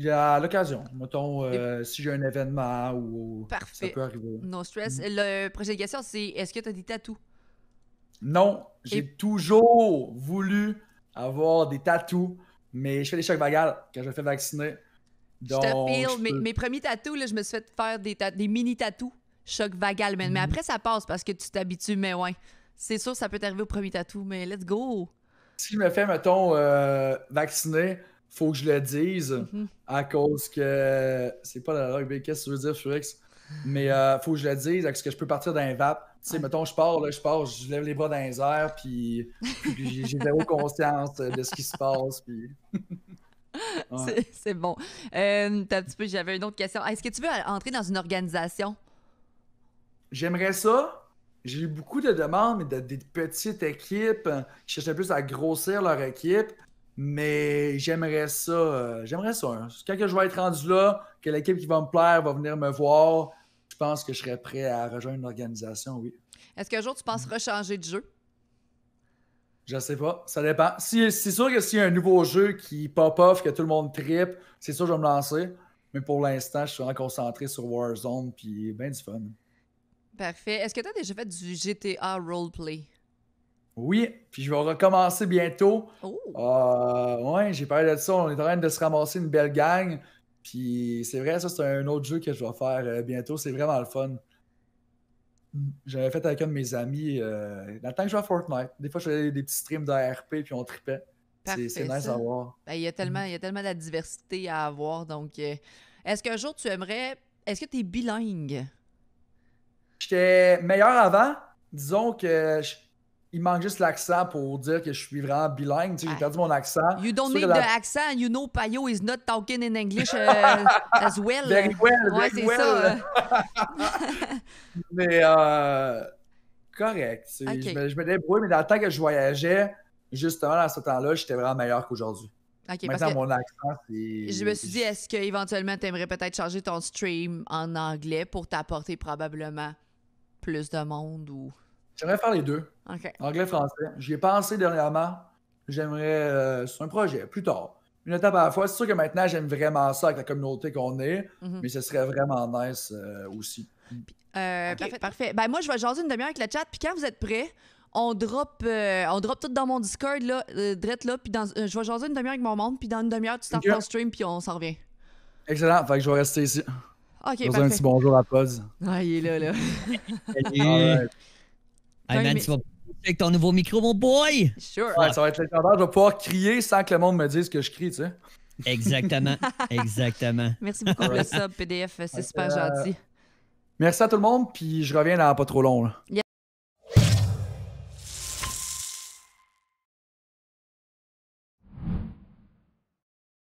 À l'occasion, mettons, euh, si j'ai un événement ou ça peut arriver. No stress. Mm-hmm. Le La question, c'est est-ce que tu as des tatous? Non, j'ai toujours voulu avoir des tatous. Mais je fais des chocs vagales quand je me fais vacciner. je te mes, mes, premiers tatous, je me suis fait faire des, mini-tatous. Choc vagal, Mais mhm. après, ça passe parce que tu t'habitues, mais ouais. C'est sûr, ça peut t'arriver au premier tatou, mais let's go! Si je me fais, mettons, euh, vacciner, faut que je le dise mhm. à cause que. C'est pas la loi qu'est-ce que tu veux dire, Furex? Mais euh, faut que je le dise parce que je peux partir d'un VAP. Tu mettons, je pars, je pars, je lève les bras dans les airs, puis, j'ai zéro conscience de ce qui se passe. Puis... *laughs* C'est bon. Euh, j'avais une autre question. Est-ce que tu veux entrer dans une organisation? J'aimerais ça. J'ai eu beaucoup de demandes, mais de, des petites équipes qui cherchaient plus à grossir leur équipe. Mais j'aimerais ça. Euh, j'aimerais ça. Hein. Quand je vais être rendu là, que l'équipe qui va me plaire va venir me voir, je pense que je serais prêt à rejoindre une organisation, oui. Est-ce qu'un jour tu penses rechanger de jeu? Je sais pas, ça dépend. c'est sûr que s'il y a un nouveau jeu qui pop-off, que tout le monde tripe, c'est sûr que je vais me lancer. Mais pour l'instant, je suis vraiment concentré sur Warzone, puis bien du fun. Parfait. Est-ce que tu as déjà fait du GTA roleplay? Oui, puis je vais recommencer bientôt. Oh. Euh, ouais, j'ai parlé de ça. On est en train de se ramasser une belle gang. Puis c'est vrai, ça, c'est un autre jeu que je vais faire euh, bientôt. C'est vraiment le fun. J'avais fait avec un de mes amis euh, dans temps que je jouais à Fortnite. Des fois, je faisais des petits streams d'ARP puis on tripait. C'est nice à voir. Ben, il, y a tellement, il y a tellement de la diversité à avoir. Donc, euh, est-ce qu'un jour tu aimerais. Est-ce que tu es bilingue? J'étais meilleur avant. Disons que il manque juste l'accent pour dire que je suis vraiment bilingue. Tu j'ai perdu mon accent. You don't need the accent. You know, Payo is not talking in English *laughs* uh, as well. Very well. Ouais, c'est ça. *laughs* mais euh, correct. je, me, disais débrouille, mais dans le temps que je voyageais, justement, dans ce temps-là, j'étais vraiment meilleur qu'aujourd'hui. Okay, Maintenant, mon accent, c'est. Je me suis dit, est-ce qu'éventuellement, tu aimerais peut-être changer ton stream en anglais pour t'apporter probablement plus de monde ou. J'aimerais faire les deux. Anglais-français. J'y ai pensé dernièrement. J'aimerais. c'est euh, un projet, plus tard. Une étape à la fois. C'est sûr que maintenant, j'aime vraiment ça avec la communauté qu'on est, mhm. mais ce serait vraiment nice euh, aussi. Euh, parfait. parfait. Ben, moi, je vais jaser une demi-heure avec le chat, puis quand vous êtes prêts, on drop, on drop tout dans mon Discord, là, là, puis dans, je vais jaser une demi-heure avec mon monde, puis dans une demi-heure, tu sors ton stream, puis on s'en revient. Excellent, fait que je vais rester ici. Ok, je parfait. un petit bonjour à Pause. Ah, il est là, là. *laughs* Ah Hey man, tu vas avec ton nouveau micro, mon boy! Sure. ça va être Je vais pouvoir crier sans que le monde me dise que je crie, tu sais. Exactement. *laughs* Exactement. Merci beaucoup pour le sub, PDF. C'est super euh, gentil. Merci à tout le monde, puis je reviens dans pas trop long.